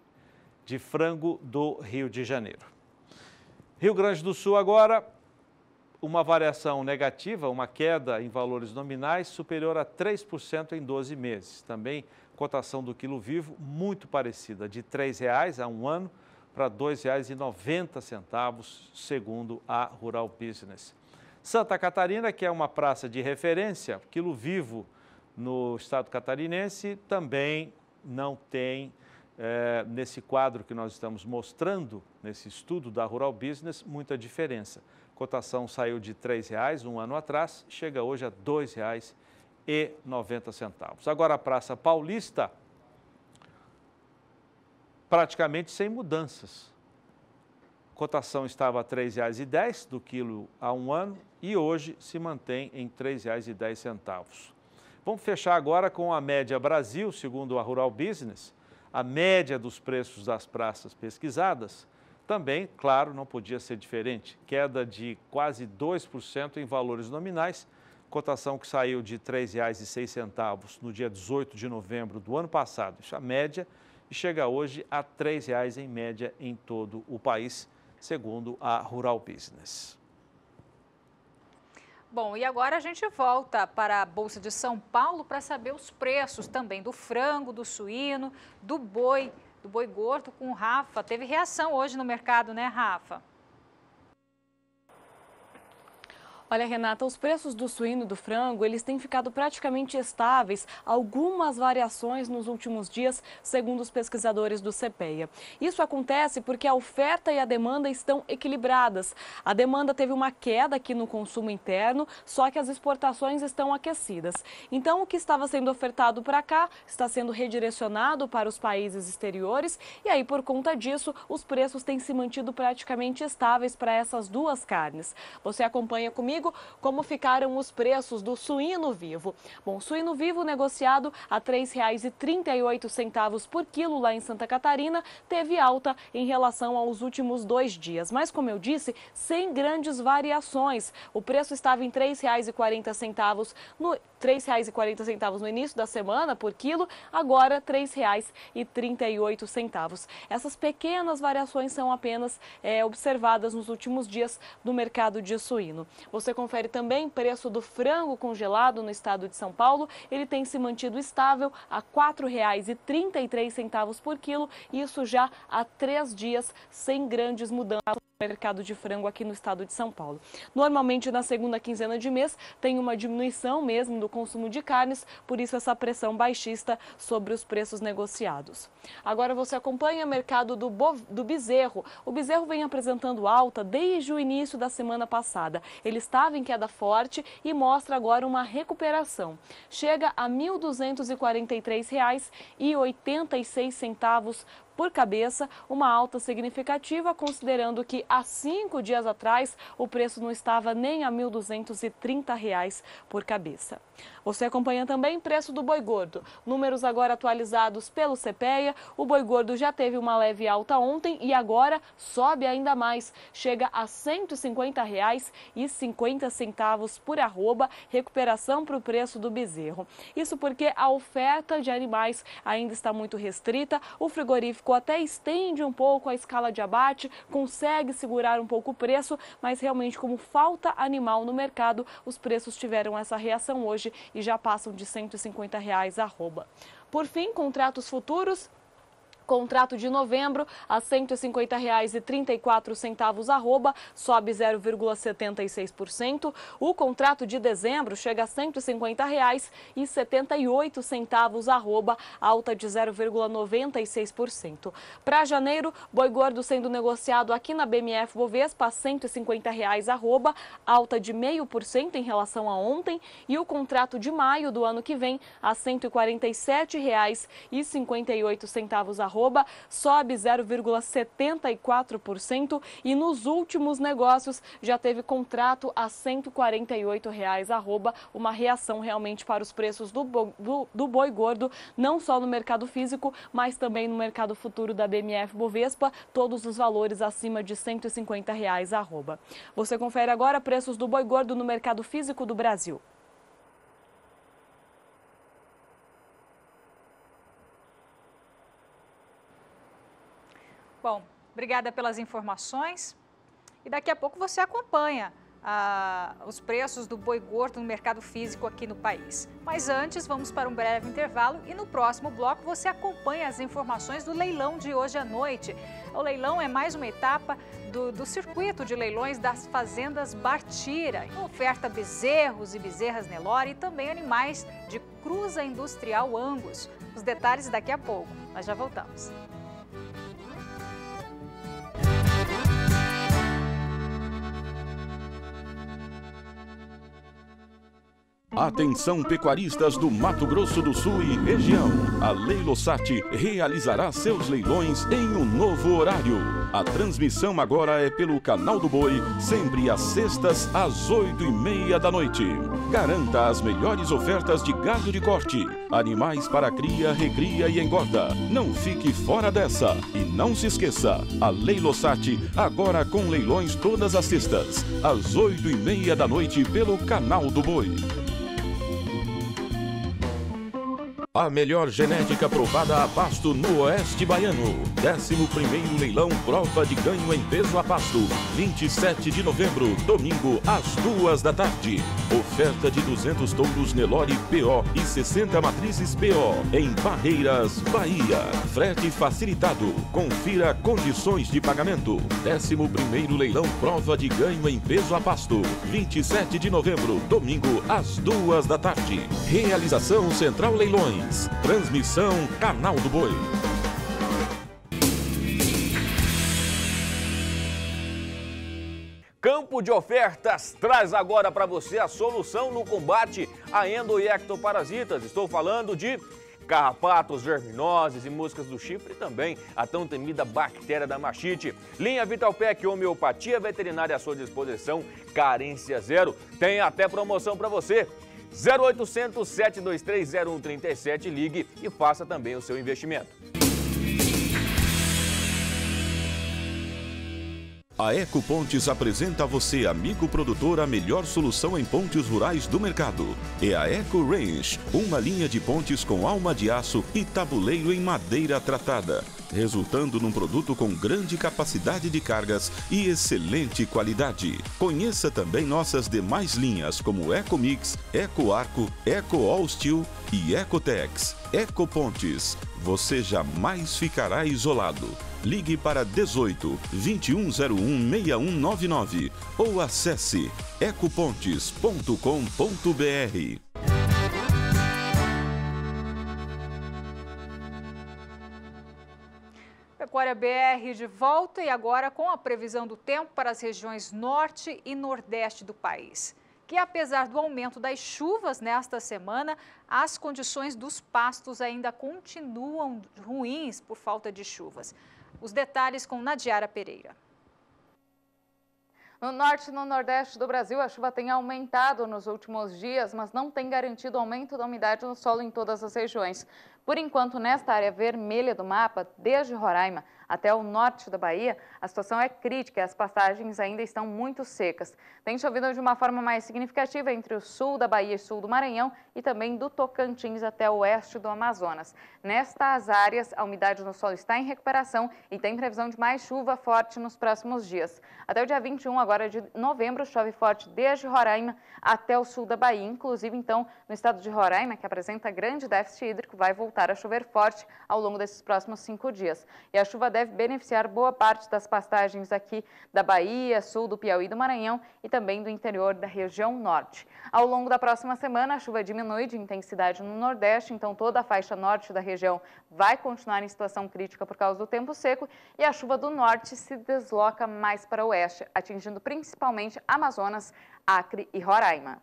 de frango do Rio de Janeiro. Rio Grande do Sul agora, uma variação negativa, uma queda em valores nominais superior a 3% em 12 meses. Também cotação do quilo vivo muito parecida, de R$ 3,00 a um ano, para R$ 2,90, segundo a Rural Business. Santa Catarina, que é uma praça de referência, quilo vivo no estado catarinense, também não tem, é, nesse quadro que nós estamos mostrando, nesse estudo da Rural Business, muita diferença. A cotação saiu de R$ 3,00 um ano atrás, chega hoje a R$ 2,90. Agora a Praça Paulista praticamente sem mudanças. A cotação estava a R$ 3,10 do quilo há um ano e hoje se mantém em R$ 3,10. Vamos fechar agora com a média Brasil, segundo a Rural Business, a média dos preços das praças pesquisadas. Também, claro, não podia ser diferente. Queda de quase 2% em valores nominais, cotação que saiu de R$ 3,06 no dia 18 de novembro do ano passado. Isso é a média e chega hoje a R$ 3,00 em média em todo o país, segundo a Rural Business. Bom, e agora a gente volta para a Bolsa de São Paulo para saber os preços também do frango, do suíno, do boi, do boi gordo com Rafa. Teve reação hoje no mercado, né, Rafa? Olha, Renata, os preços do suíno e do frango, eles têm ficado praticamente estáveis, algumas variações nos últimos dias, segundo os pesquisadores do CPEA. Isso acontece porque a oferta e a demanda estão equilibradas. A demanda teve uma queda aqui no consumo interno, só que as exportações estão aquecidas. Então, o que estava sendo ofertado para cá está sendo redirecionado para os países exteriores e aí, por conta disso, os preços têm se mantido praticamente estáveis para essas duas carnes. Você acompanha comigo comigo como ficaram os preços do suíno vivo. Bom, suíno vivo negociado a R$ 3,38 por quilo lá em Santa Catarina teve alta em relação aos últimos dois dias. Mas, como eu disse, sem grandes variações. O preço estava em R$ 3,40 no R$ 3,40 no início da semana por quilo, agora R$ 3,38. Essas pequenas variações são apenas é, observadas nos últimos dias no mercado de suíno. Você você confere também o preço do frango congelado no estado de São Paulo. Ele tem se mantido estável a R$ 4,33 por quilo, isso já há três dias, sem grandes mudanças mercado de frango aqui no estado de São Paulo. Normalmente, na segunda quinzena de mês, tem uma diminuição mesmo do consumo de carnes, por isso essa pressão baixista sobre os preços negociados. Agora você acompanha o mercado do, bov... do bezerro. O bezerro vem apresentando alta desde o início da semana passada. Ele estava em queda forte e mostra agora uma recuperação. Chega a R$ 1.243,86 por cabeça, uma alta significativa, considerando que há cinco dias atrás o preço não estava nem a R$ 1.230 por cabeça. Você acompanha também preço do boi gordo. Números agora atualizados pelo CPEA. O boi gordo já teve uma leve alta ontem e agora sobe ainda mais. Chega a R$ 150,50 por arroba, recuperação para o preço do bezerro. Isso porque a oferta de animais ainda está muito restrita. O frigorífico Bradesco até estende um pouco a escala de abate, consegue segurar um pouco o preço, mas realmente, como falta animal no mercado, os preços tiveram essa reação hoje e já passam de R$ 150 reais arroba. Por fim, contratos futuros Contrato de novembro a R$ 150,34 arroba, sobe 0,76%. O contrato de dezembro chega a R$ 150,78 arroba, alta de 0,96%. Para janeiro, boi gordo sendo negociado aqui na BMF Bovespa a R$ 150,00 arroba, alta de 0,5% em relação a ontem e o contrato de maio do ano que vem a R$ 147,58 arroba, arroba sobe 0,74% e nos últimos negócios já teve contrato a R$ 148 reais, arroba, uma reação realmente para os preços do, do, do boi gordo, não só no mercado físico, mas também no mercado futuro da BMF Bovespa, todos os valores acima de R$ 150 reais, arroba. Você confere agora preços do boi gordo no mercado físico do Brasil. Bom, obrigada pelas informações. E daqui a pouco você acompanha ah, os preços do boi gordo no mercado físico aqui no país. Mas antes, vamos para um breve intervalo e no próximo bloco você acompanha as informações do leilão de hoje à noite. O leilão é mais uma etapa do, do circuito de leilões das fazendas Bartira. Oferta bezerros e bezerras Nelore e também animais de cruza industrial Angus. Os detalhes daqui a pouco. Mas já voltamos. Atenção pecuaristas do Mato Grosso do Sul e região. A Leilosat realizará seus leilões em um novo horário. A transmissão agora é pelo Canal do Boi, sempre às sextas às oito e meia da noite. Garanta as melhores ofertas de gado de corte, animais para cria, recria e engorda. Não fique fora dessa e não se esqueça. A Leilosat agora com leilões todas as sextas às oito e meia da noite pelo Canal do Boi. A melhor genética provada a pasto no Oeste Baiano. 11 leilão prova de ganho em peso a pasto. 27 de novembro, domingo, às duas da tarde. Oferta de 200 touros Nelore PO e 60 matrizes PO em Barreiras, Bahia. Frete facilitado. Confira condições de pagamento. 11 leilão prova de ganho em peso a pasto. 27 de novembro, domingo, às duas da tarde. Realização Central Leilões. Goiás. Transmissão Canal do Boi. Campo de Ofertas traz agora para você a solução no combate a endo e ectoparasitas. Estou falando de carrapatos, verminoses e moscas do chifre e também a tão temida bactéria da machite. Linha Vitalpec, homeopatia veterinária à sua disposição, carência zero. Tem até promoção para você. 0800 723 0137, ligue e faça também o seu investimento. A Eco Pontes apresenta a você, amigo produtor, a melhor solução em pontes rurais do mercado. É a Eco Range, uma linha de pontes com alma de aço e tabuleiro em madeira tratada, resultando num produto com grande capacidade de cargas e excelente qualidade. Conheça também nossas demais linhas como Eco Mix, Eco Arco, Eco All Steel e Ecotex. Eco Pontes, você jamais ficará isolado. Ligue para 18 2101 6199 ou acesse ecopontes.com.br. Pecuária BR de volta e agora com a previsão do tempo para as regiões norte e nordeste do país que apesar do aumento das chuvas nesta semana, as condições dos pastos ainda continuam ruins por falta de chuvas. Os detalhes com Nadiara Pereira. No norte e no nordeste do Brasil, a chuva tem aumentado nos últimos dias, mas não tem garantido aumento da umidade no solo em todas as regiões. Por enquanto, nesta área vermelha do mapa, desde Roraima até o norte da Bahia, a situação é crítica e as passagens ainda estão muito secas. Tem chovido de uma forma mais significativa entre o sul da Bahia e sul do Maranhão e também do Tocantins até o oeste do Amazonas. Nestas áreas, a umidade no solo está em recuperação e tem previsão de mais chuva forte nos próximos dias. Até o dia 21 agora de novembro, chove forte desde Roraima até o sul da Bahia. Inclusive, então, no estado de Roraima, que apresenta grande déficit hídrico, vai voltar a chover forte ao longo desses próximos cinco dias. E a chuva deve deve beneficiar boa parte das pastagens aqui da Bahia, sul do Piauí e do Maranhão e também do interior da região norte. Ao longo da próxima semana, a chuva diminui de intensidade no Nordeste, então toda a faixa norte da região vai continuar em situação crítica por causa do tempo seco e a chuva do norte se desloca mais para o oeste, atingindo principalmente Amazonas, Acre e Roraima.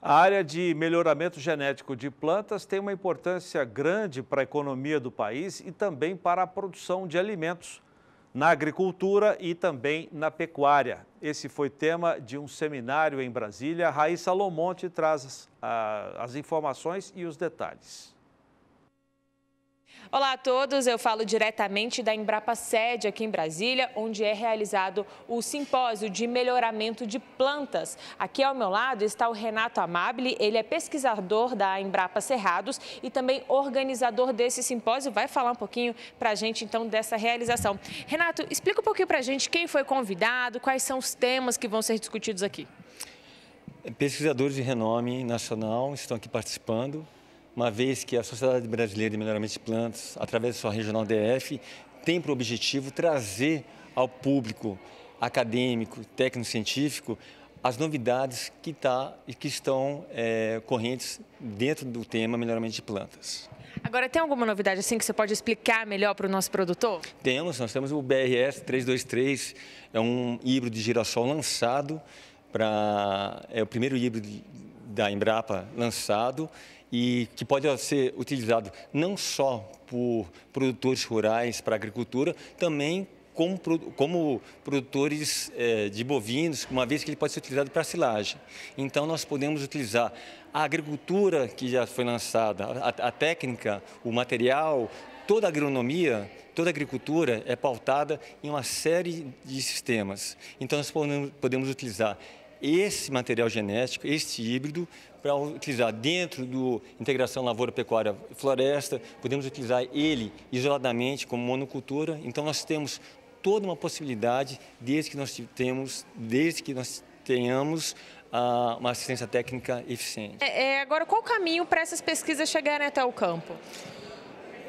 A área de melhoramento genético de plantas tem uma importância grande para a economia do país e também para a produção de alimentos na agricultura e também na pecuária. Esse foi tema de um seminário em Brasília. Raíssa Lomonte traz as, as informações e os detalhes. Olá a todos, eu falo diretamente da Embrapa Sede aqui em Brasília, onde é realizado o simpósio de melhoramento de plantas. Aqui ao meu lado está o Renato Amabile, ele é pesquisador da Embrapa Cerrados e também organizador desse simpósio. Vai falar um pouquinho para a gente então dessa realização. Renato, explica um pouquinho para a gente quem foi convidado, quais são os temas que vão ser discutidos aqui. Pesquisadores de renome nacional estão aqui participando uma vez que a Sociedade Brasileira de Melhoramento de Plantas, através da sua regional DF, tem para objetivo trazer ao público acadêmico, técnico-científico, as novidades que, tá, que estão é, correntes dentro do tema melhoramento de plantas. Agora, tem alguma novidade assim que você pode explicar melhor para o nosso produtor? Temos, nós temos o BRS 323, é um híbrido de girassol lançado, pra, é o primeiro híbrido da Embrapa lançado e que pode ser utilizado não só por produtores rurais para agricultura, também como, como produtores é, de bovinos, uma vez que ele pode ser utilizado para silagem. Então, nós podemos utilizar a agricultura que já foi lançada, a, a técnica, o material, toda a agronomia, toda a agricultura é pautada em uma série de sistemas. Então, nós podemos utilizar esse material genético, esse híbrido, para utilizar dentro do integração lavoura, pecuária floresta, podemos utilizar ele isoladamente como monocultura. Então nós temos toda uma possibilidade desde que nós temos, desde que nós tenhamos ah, uma assistência técnica eficiente. É, é, agora, qual o caminho para essas pesquisas chegarem até o campo?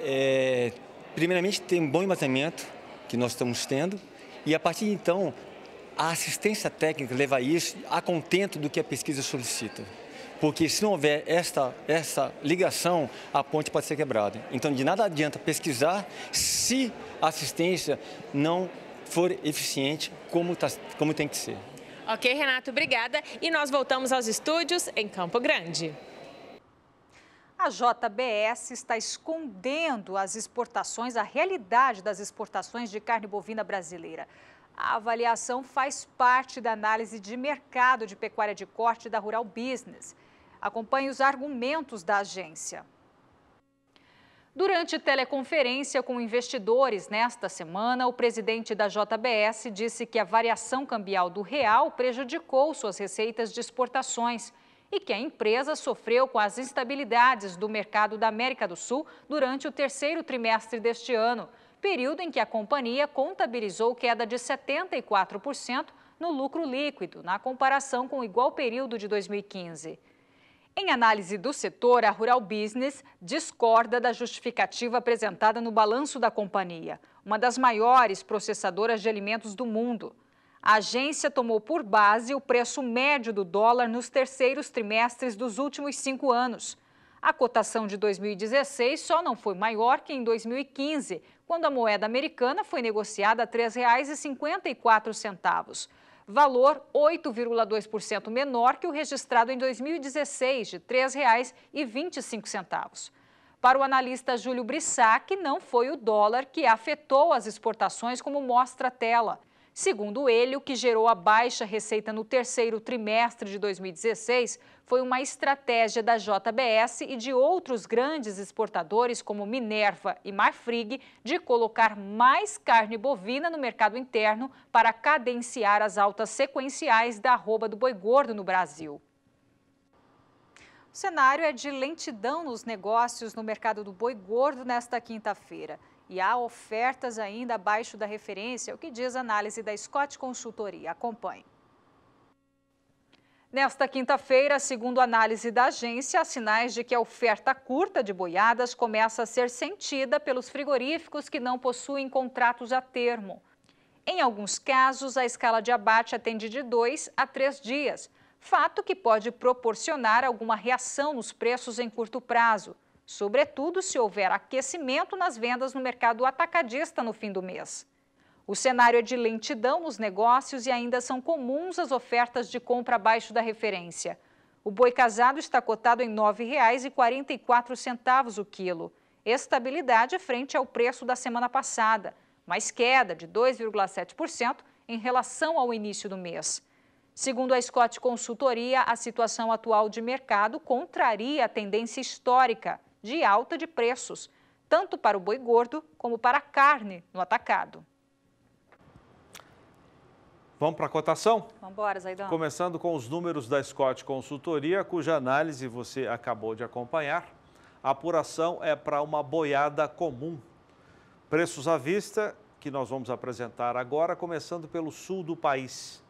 É, primeiramente, tem um bom embasamento que nós estamos tendo e a partir de então a assistência técnica leva a isso a contento do que a pesquisa solicita porque se não houver esta, essa ligação, a ponte pode ser quebrada. Então, de nada adianta pesquisar se a assistência não for eficiente como, tá, como tem que ser. Ok, Renato, obrigada. E nós voltamos aos estúdios em Campo Grande. A JBS está escondendo as exportações, a realidade das exportações de carne bovina brasileira. A avaliação faz parte da análise de mercado de pecuária de corte da Rural Business. Acompanhe os argumentos da agência. Durante teleconferência com investidores nesta semana, o presidente da JBS disse que a variação cambial do real prejudicou suas receitas de exportações e que a empresa sofreu com as instabilidades do mercado da América do Sul durante o terceiro trimestre deste ano, período em que a companhia contabilizou queda de 74% no lucro líquido, na comparação com o igual período de 2015. Em análise do setor, a Rural Business discorda da justificativa apresentada no balanço da companhia, uma das maiores processadoras de alimentos do mundo. A agência tomou por base o preço médio do dólar nos terceiros trimestres dos últimos cinco anos. A cotação de 2016 só não foi maior que em 2015, quando a moeda americana foi negociada a R$ 3,54 valor 8,2% menor que o registrado em 2016, de R$ 3,25. Para o analista Júlio Brissac, não foi o dólar que afetou as exportações, como mostra a tela. Segundo ele, o que gerou a baixa receita no terceiro trimestre de 2016 foi uma estratégia da JBS e de outros grandes exportadores como Minerva e Marfrig de colocar mais carne bovina no mercado interno para cadenciar as altas sequenciais da arroba do boi gordo no Brasil. O cenário é de lentidão nos negócios no mercado do boi gordo nesta quinta-feira e há ofertas ainda abaixo da referência, o que diz a análise da Scott Consultoria. Acompanhe. Nesta quinta-feira, segundo análise da agência, há sinais de que a oferta curta de boiadas começa a ser sentida pelos frigoríficos que não possuem contratos a termo. Em alguns casos, a escala de abate atende de dois a três dias, fato que pode proporcionar alguma reação nos preços em curto prazo sobretudo se houver aquecimento nas vendas no mercado atacadista no fim do mês. O cenário é de lentidão nos negócios e ainda são comuns as ofertas de compra abaixo da referência. O boi casado está cotado em R$ 9,44 o quilo, estabilidade frente ao preço da semana passada, mas queda de 2,7% em relação ao início do mês. Segundo a Scott Consultoria, a situação atual de mercado contraria a tendência histórica de alta de preços, tanto para o boi gordo como para a carne no atacado. Vamos para a cotação? Vamos embora, Zaidão. Começando com os números da Scott Consultoria, cuja análise você acabou de acompanhar. A apuração é para uma boiada comum. Preços à vista, que nós vamos apresentar agora, começando pelo sul do país.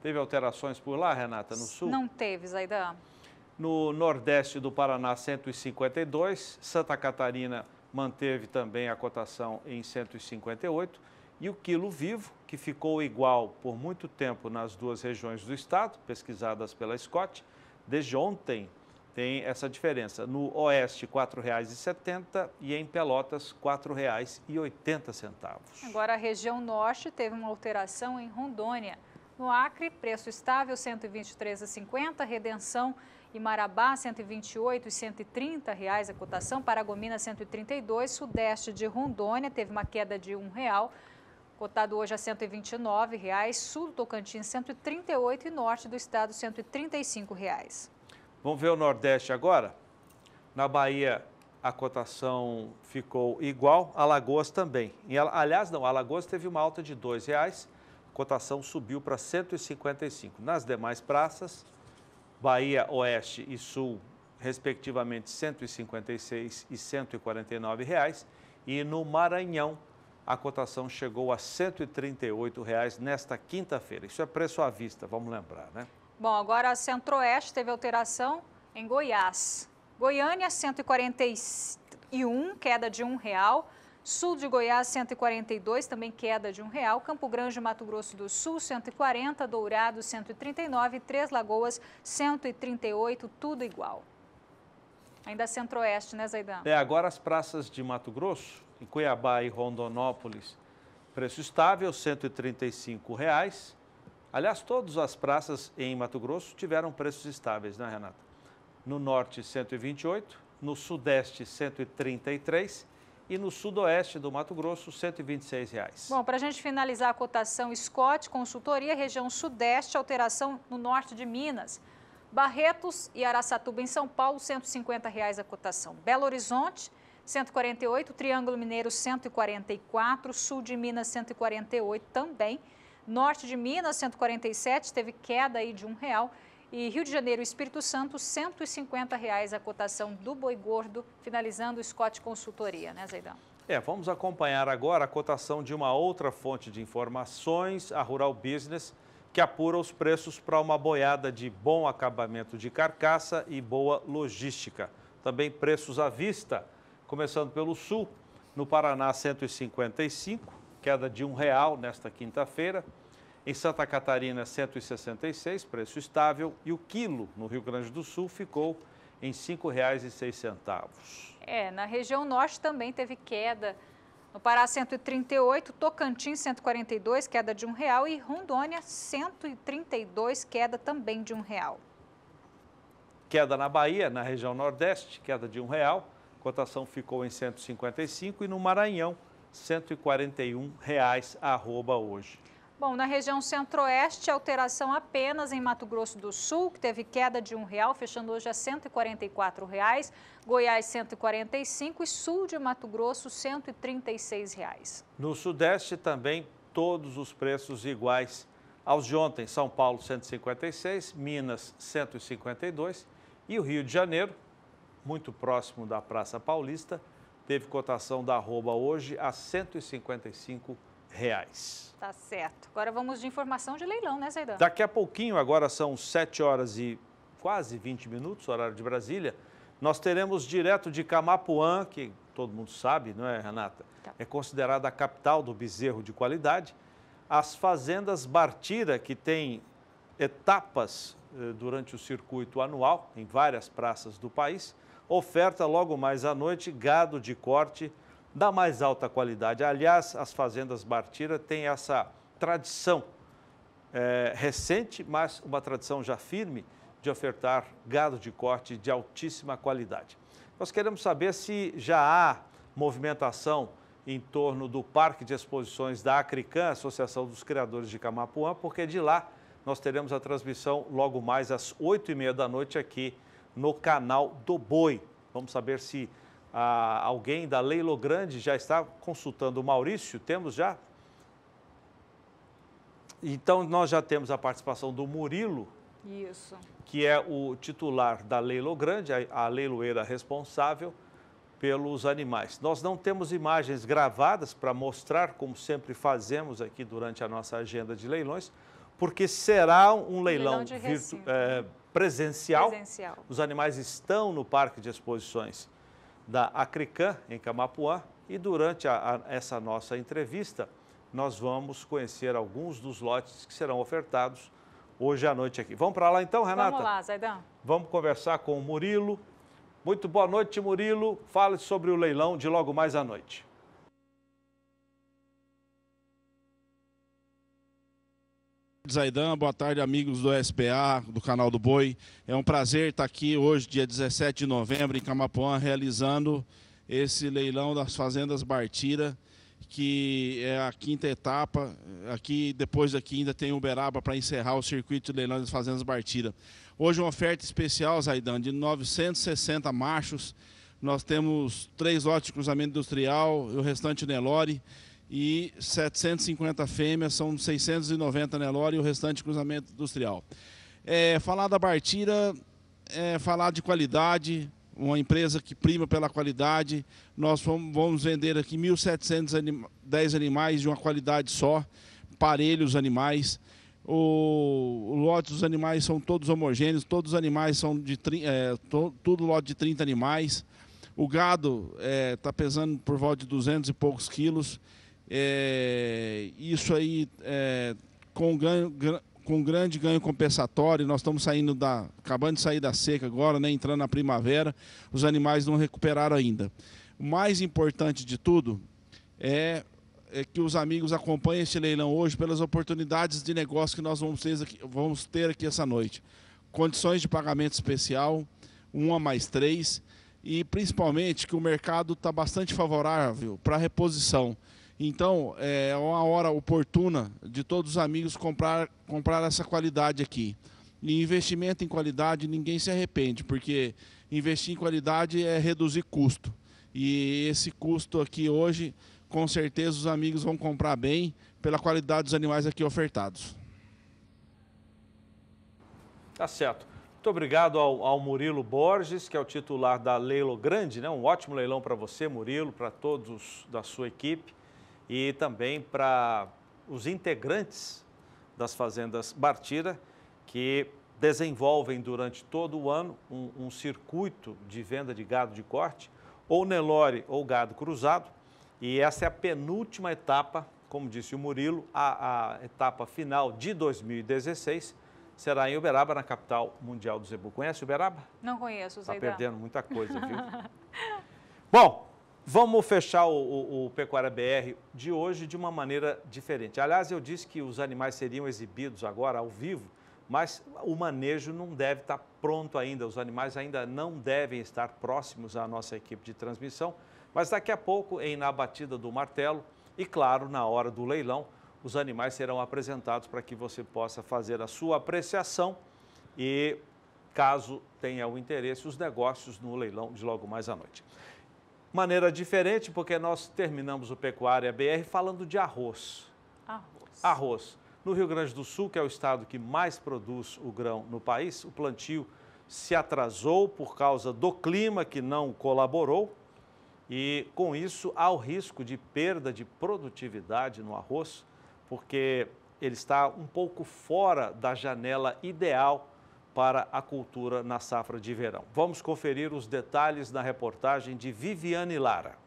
Teve alterações por lá, Renata, no sul? Não teve, Zaidan. No Nordeste do Paraná, 152. Santa Catarina manteve também a cotação em 158. E o quilo vivo, que ficou igual por muito tempo nas duas regiões do estado, pesquisadas pela Scott, desde ontem tem essa diferença. No Oeste, R$ 4,70 e em Pelotas, R$ 4,80. Agora, a região Norte teve uma alteração em Rondônia. No Acre, preço estável, R$ 123,50, Redenção e Marabá R$ 128 e 130 reais a cotação, Paragomina 132, Sudeste de Rondônia teve uma queda de um real, cotado hoje a R$ 129, reais, Sul do Tocantins 138 e Norte do Estado 135 reais. Vamos ver o Nordeste agora. Na Bahia a cotação ficou igual, Alagoas também. aliás, não, Alagoas teve uma alta de R$ reais, a cotação subiu para 155. Nas demais praças, Bahia Oeste e Sul, respectivamente R$ 156,00 e R$ 149,00. reais, e no Maranhão a cotação chegou a R$ 138,00 reais nesta quinta-feira. Isso é preço à vista, vamos lembrar, né? Bom, agora a Centro-Oeste teve alteração em Goiás. Goiânia, 141,00, queda de um real. Sul de Goiás, 142, também queda de um real. Campo Grande, Mato Grosso do Sul, 140. Dourado, 139. Três Lagoas, 138. Tudo igual. Ainda centro-oeste, né, Zaidan? É, agora as praças de Mato Grosso, em Cuiabá e Rondonópolis, preço estável, R$ 135. Reais. Aliás, todas as praças em Mato Grosso tiveram preços estáveis, né, Renata? No norte, 128, no sudeste, 133 e no sudoeste do Mato Grosso, R$ 126. Reais. Bom, para a gente finalizar a cotação Scott, consultoria, região sudeste, alteração no norte de Minas. Barretos e Araçatuba, em São Paulo, R$ 150 reais a cotação. Belo Horizonte, 148, Triângulo Mineiro 144, Sul de Minas 148 também, Norte de Minas 147, teve queda aí de um real, e Rio de Janeiro e Espírito Santo, R$ 150,00 reais a cotação do boi gordo, finalizando o Scott Consultoria, né, Zeidão? É, vamos acompanhar agora a cotação de uma outra fonte de informações, a Rural Business, que apura os preços para uma boiada de bom acabamento de carcaça e boa logística. Também preços à vista, começando pelo Sul, no Paraná 155,00, queda de um real nesta quinta-feira. Em Santa Catarina, 166, preço estável, e o quilo no Rio Grande do Sul ficou em R$ 5,06. É, na região norte também teve queda. No Pará, 138, Tocantins, 142, queda de um real e Rondônia, 132, queda também de um real. Queda na Bahia, na região nordeste, queda de um real, cotação ficou em 155 e no Maranhão, R$ 141 reais, arroba hoje. Bom, na região centro-oeste, alteração apenas em Mato Grosso do Sul, que teve queda de um real, fechando hoje a R$ 144, reais, Goiás 145 e sul de Mato Grosso 136 reais. No sudeste também todos os preços iguais aos de ontem, São Paulo 156, Minas 152 e o Rio de Janeiro, muito próximo da Praça Paulista, teve cotação da arroba hoje a 155 155,00 reais. Tá certo. Agora vamos de informação de leilão, né, Zaidan? Daqui a pouquinho, agora são 7 horas e quase 20 minutos, horário de Brasília, nós teremos direto de Camapuã, que todo mundo sabe, não é, Renata? Tá. É considerada a capital do bezerro de qualidade. As fazendas Bartira, que tem etapas eh, durante o circuito anual em várias praças do país, oferta logo mais à noite gado de corte da mais alta qualidade. Aliás, as fazendas Bartira têm essa tradição é, recente, mas uma tradição já firme, de ofertar gado de corte de altíssima qualidade. Nós queremos saber se já há movimentação em torno do Parque de Exposições da Acrican, Associação dos Criadores de Camapuã, porque de lá nós teremos a transmissão logo mais às oito e meia da noite aqui no canal do Boi. Vamos saber se ah, alguém da Leilo Grande já está consultando o Maurício? Temos já? Então, nós já temos a participação do Murilo. Isso. Que é o titular da Leilo Grande, a, a leiloeira responsável pelos animais. Nós não temos imagens gravadas para mostrar, como sempre fazemos aqui durante a nossa agenda de leilões, porque será um leilão, leilão é, presencial. presencial. Os animais estão no parque de exposições da Acrecan em Camapuã, e durante a, a, essa nossa entrevista, nós vamos conhecer alguns dos lotes que serão ofertados hoje à noite aqui. Vamos para lá então, Renata? Vamos lá, Zaidan Vamos conversar com o Murilo. Muito boa noite, Murilo. Fale sobre o leilão de logo mais à noite. Zaidan, boa tarde, amigos do SPA, do canal do Boi. É um prazer estar aqui hoje, dia 17 de novembro, em Camapuã, realizando esse leilão das fazendas Bartira, que é a quinta etapa. Aqui, depois daqui, ainda tem Uberaba para encerrar o circuito de leilão das fazendas Bartira. Hoje, uma oferta especial, Zaidan, de 960 machos. Nós temos três lotes de cruzamento industrial, e o restante Nelore e 750 fêmeas, são 690 Nelore e o restante cruzamento industrial. É, falar da Bartira é falar de qualidade, uma empresa que prima pela qualidade. Nós vamos vender aqui 1.710 animais de uma qualidade só, parelhos animais. O, o lote dos animais são todos homogêneos, todos os animais são de é, tudo lote de 30 animais. O gado está é, tá pesando por volta de 200 e poucos quilos. É, isso aí é, com, ganho, com grande ganho compensatório, nós estamos saindo da. acabando de sair da seca agora, né, entrando na primavera, os animais não recuperaram ainda. O mais importante de tudo é, é que os amigos acompanhem este leilão hoje pelas oportunidades de negócio que nós vamos ter aqui, vamos ter aqui essa noite. Condições de pagamento especial, a mais três, e principalmente que o mercado está bastante favorável para reposição. Então, é, é uma hora oportuna de todos os amigos comprar, comprar essa qualidade aqui. E investimento em qualidade, ninguém se arrepende, porque investir em qualidade é reduzir custo. E esse custo aqui hoje, com certeza os amigos vão comprar bem pela qualidade dos animais aqui ofertados. Tá certo. Muito obrigado ao, ao Murilo Borges, que é o titular da Leilo Grande, né? Um ótimo leilão para você, Murilo, para todos da sua equipe e também para os integrantes das fazendas Bartira, que desenvolvem durante todo o ano um, um circuito de venda de gado de corte, ou Nelore ou gado cruzado, e essa é a penúltima etapa, como disse o Murilo, a, a etapa final de 2016, será em Uberaba, na capital mundial do Zebu. Conhece Uberaba? Não conheço, tá Zeidão. Está perdendo muita coisa, viu? Bom, Vamos fechar o, o, o, Pecuária BR de hoje de uma maneira diferente. Aliás, eu disse que os animais seriam exibidos agora ao vivo, mas o manejo não deve estar pronto ainda. Os animais ainda não devem estar próximos à nossa equipe de transmissão. Mas daqui a pouco, em na batida do martelo e, claro, na hora do leilão, os animais serão apresentados para que você possa fazer a sua apreciação e, caso tenha o interesse, os negócios no leilão de logo mais à noite maneira diferente, porque nós terminamos o Pecuária BR falando de arroz. Arroz. Arroz. No Rio Grande do Sul, que é o estado que mais produz o grão no país, o plantio se atrasou por causa do clima que não colaborou e, com isso, há o risco de perda de produtividade no arroz, porque ele está um pouco fora da janela ideal para a cultura na safra de verão. Vamos conferir os detalhes na reportagem de Viviane Lara.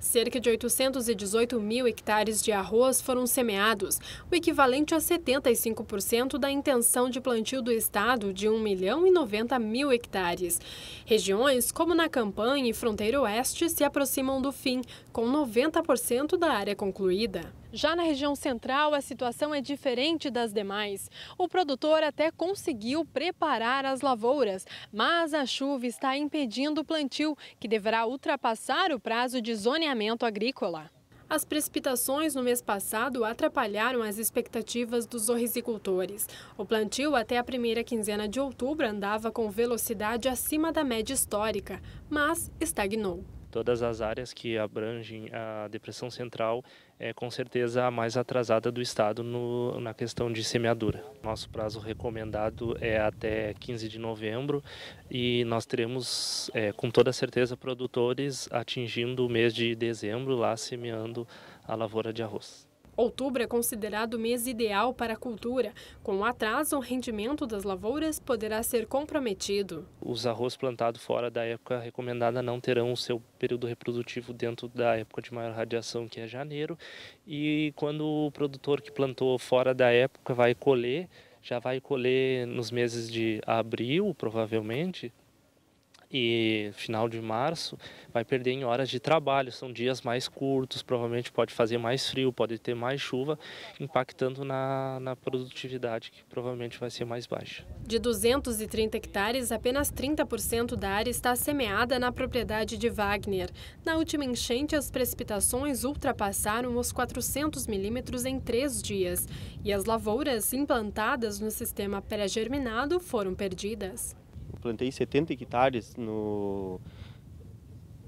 Cerca de 818 mil hectares de arroz foram semeados, o equivalente a 75% da intenção de plantio do estado de 1 milhão e 90 mil hectares. Regiões como na Campanha e Fronteira Oeste se aproximam do fim, com 90% da área concluída. Já na região central, a situação é diferente das demais. O produtor até conseguiu preparar as lavouras, mas a chuva está impedindo o plantio, que deverá ultrapassar o prazo de zoneamento agrícola. As precipitações no mês passado atrapalharam as expectativas dos horrizicultores. O plantio até a primeira quinzena de outubro andava com velocidade acima da média histórica, mas estagnou. Todas as áreas que abrangem a depressão central é com certeza a mais atrasada do estado no, na questão de semeadura. Nosso prazo recomendado é até 15 de novembro e nós teremos é, com toda certeza produtores atingindo o mês de dezembro lá semeando a lavoura de arroz. Outubro é considerado o mês ideal para a cultura. Com o atraso, o rendimento das lavouras poderá ser comprometido. Os arroz plantados fora da época recomendada não terão o seu período reprodutivo dentro da época de maior radiação, que é janeiro. E quando o produtor que plantou fora da época vai colher, já vai colher nos meses de abril, provavelmente, e final de março vai perder em horas de trabalho, são dias mais curtos, provavelmente pode fazer mais frio, pode ter mais chuva, impactando na, na produtividade, que provavelmente vai ser mais baixa. De 230 hectares, apenas 30% da área está semeada na propriedade de Wagner. Na última enchente, as precipitações ultrapassaram os 400 milímetros em três dias e as lavouras implantadas no sistema pré-germinado foram perdidas plantei 70 hectares no,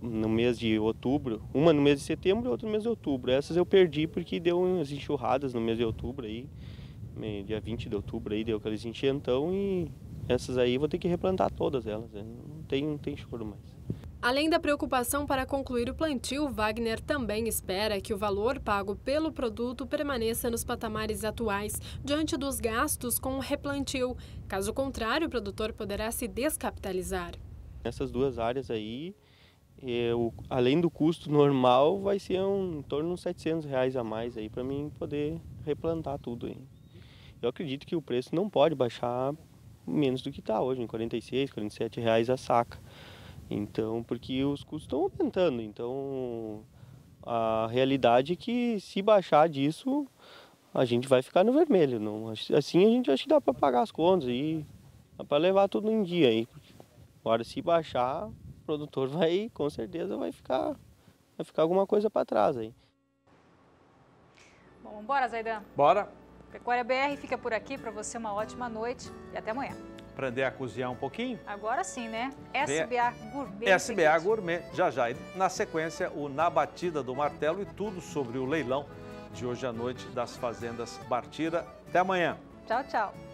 no mês de outubro, uma no mês de setembro e outra no mês de outubro. Essas eu perdi porque deu umas enxurradas no mês de outubro aí, dia 20 de outubro aí deu aqueles enchentão e essas aí vou ter que replantar todas elas, né? não tem, não tem choro mais. Além da preocupação para concluir o plantio, Wagner também espera que o valor pago pelo produto permaneça nos patamares atuais, diante dos gastos com o replantio. Caso contrário, o produtor poderá se descapitalizar. Nessas duas áreas aí, eu, é, além do custo normal, vai ser um, em torno de uns 700 reais a mais aí para mim poder replantar tudo. Aí. Eu acredito que o preço não pode baixar menos do que está hoje, em 46, 47 reais a saca. Então, porque os custos estão aumentando, então a realidade é que se baixar disso, a gente vai ficar no vermelho, não? Assim a gente acha que dá para pagar as contas e dá para levar tudo em dia aí. Agora se baixar, o produtor vai, com certeza vai ficar vai ficar alguma coisa para trás aí. Bom, bora, Zaidan. Bora. Pecuária BR fica por aqui para você uma ótima noite e até amanhã aprender a cozinhar um pouquinho? Agora sim, né? SBA Gourmet. É, SBA Gourmet, já já. E na sequência, o Na Batida do Martelo e tudo sobre o leilão de hoje à noite das fazendas Bartira. Até amanhã. Tchau, tchau.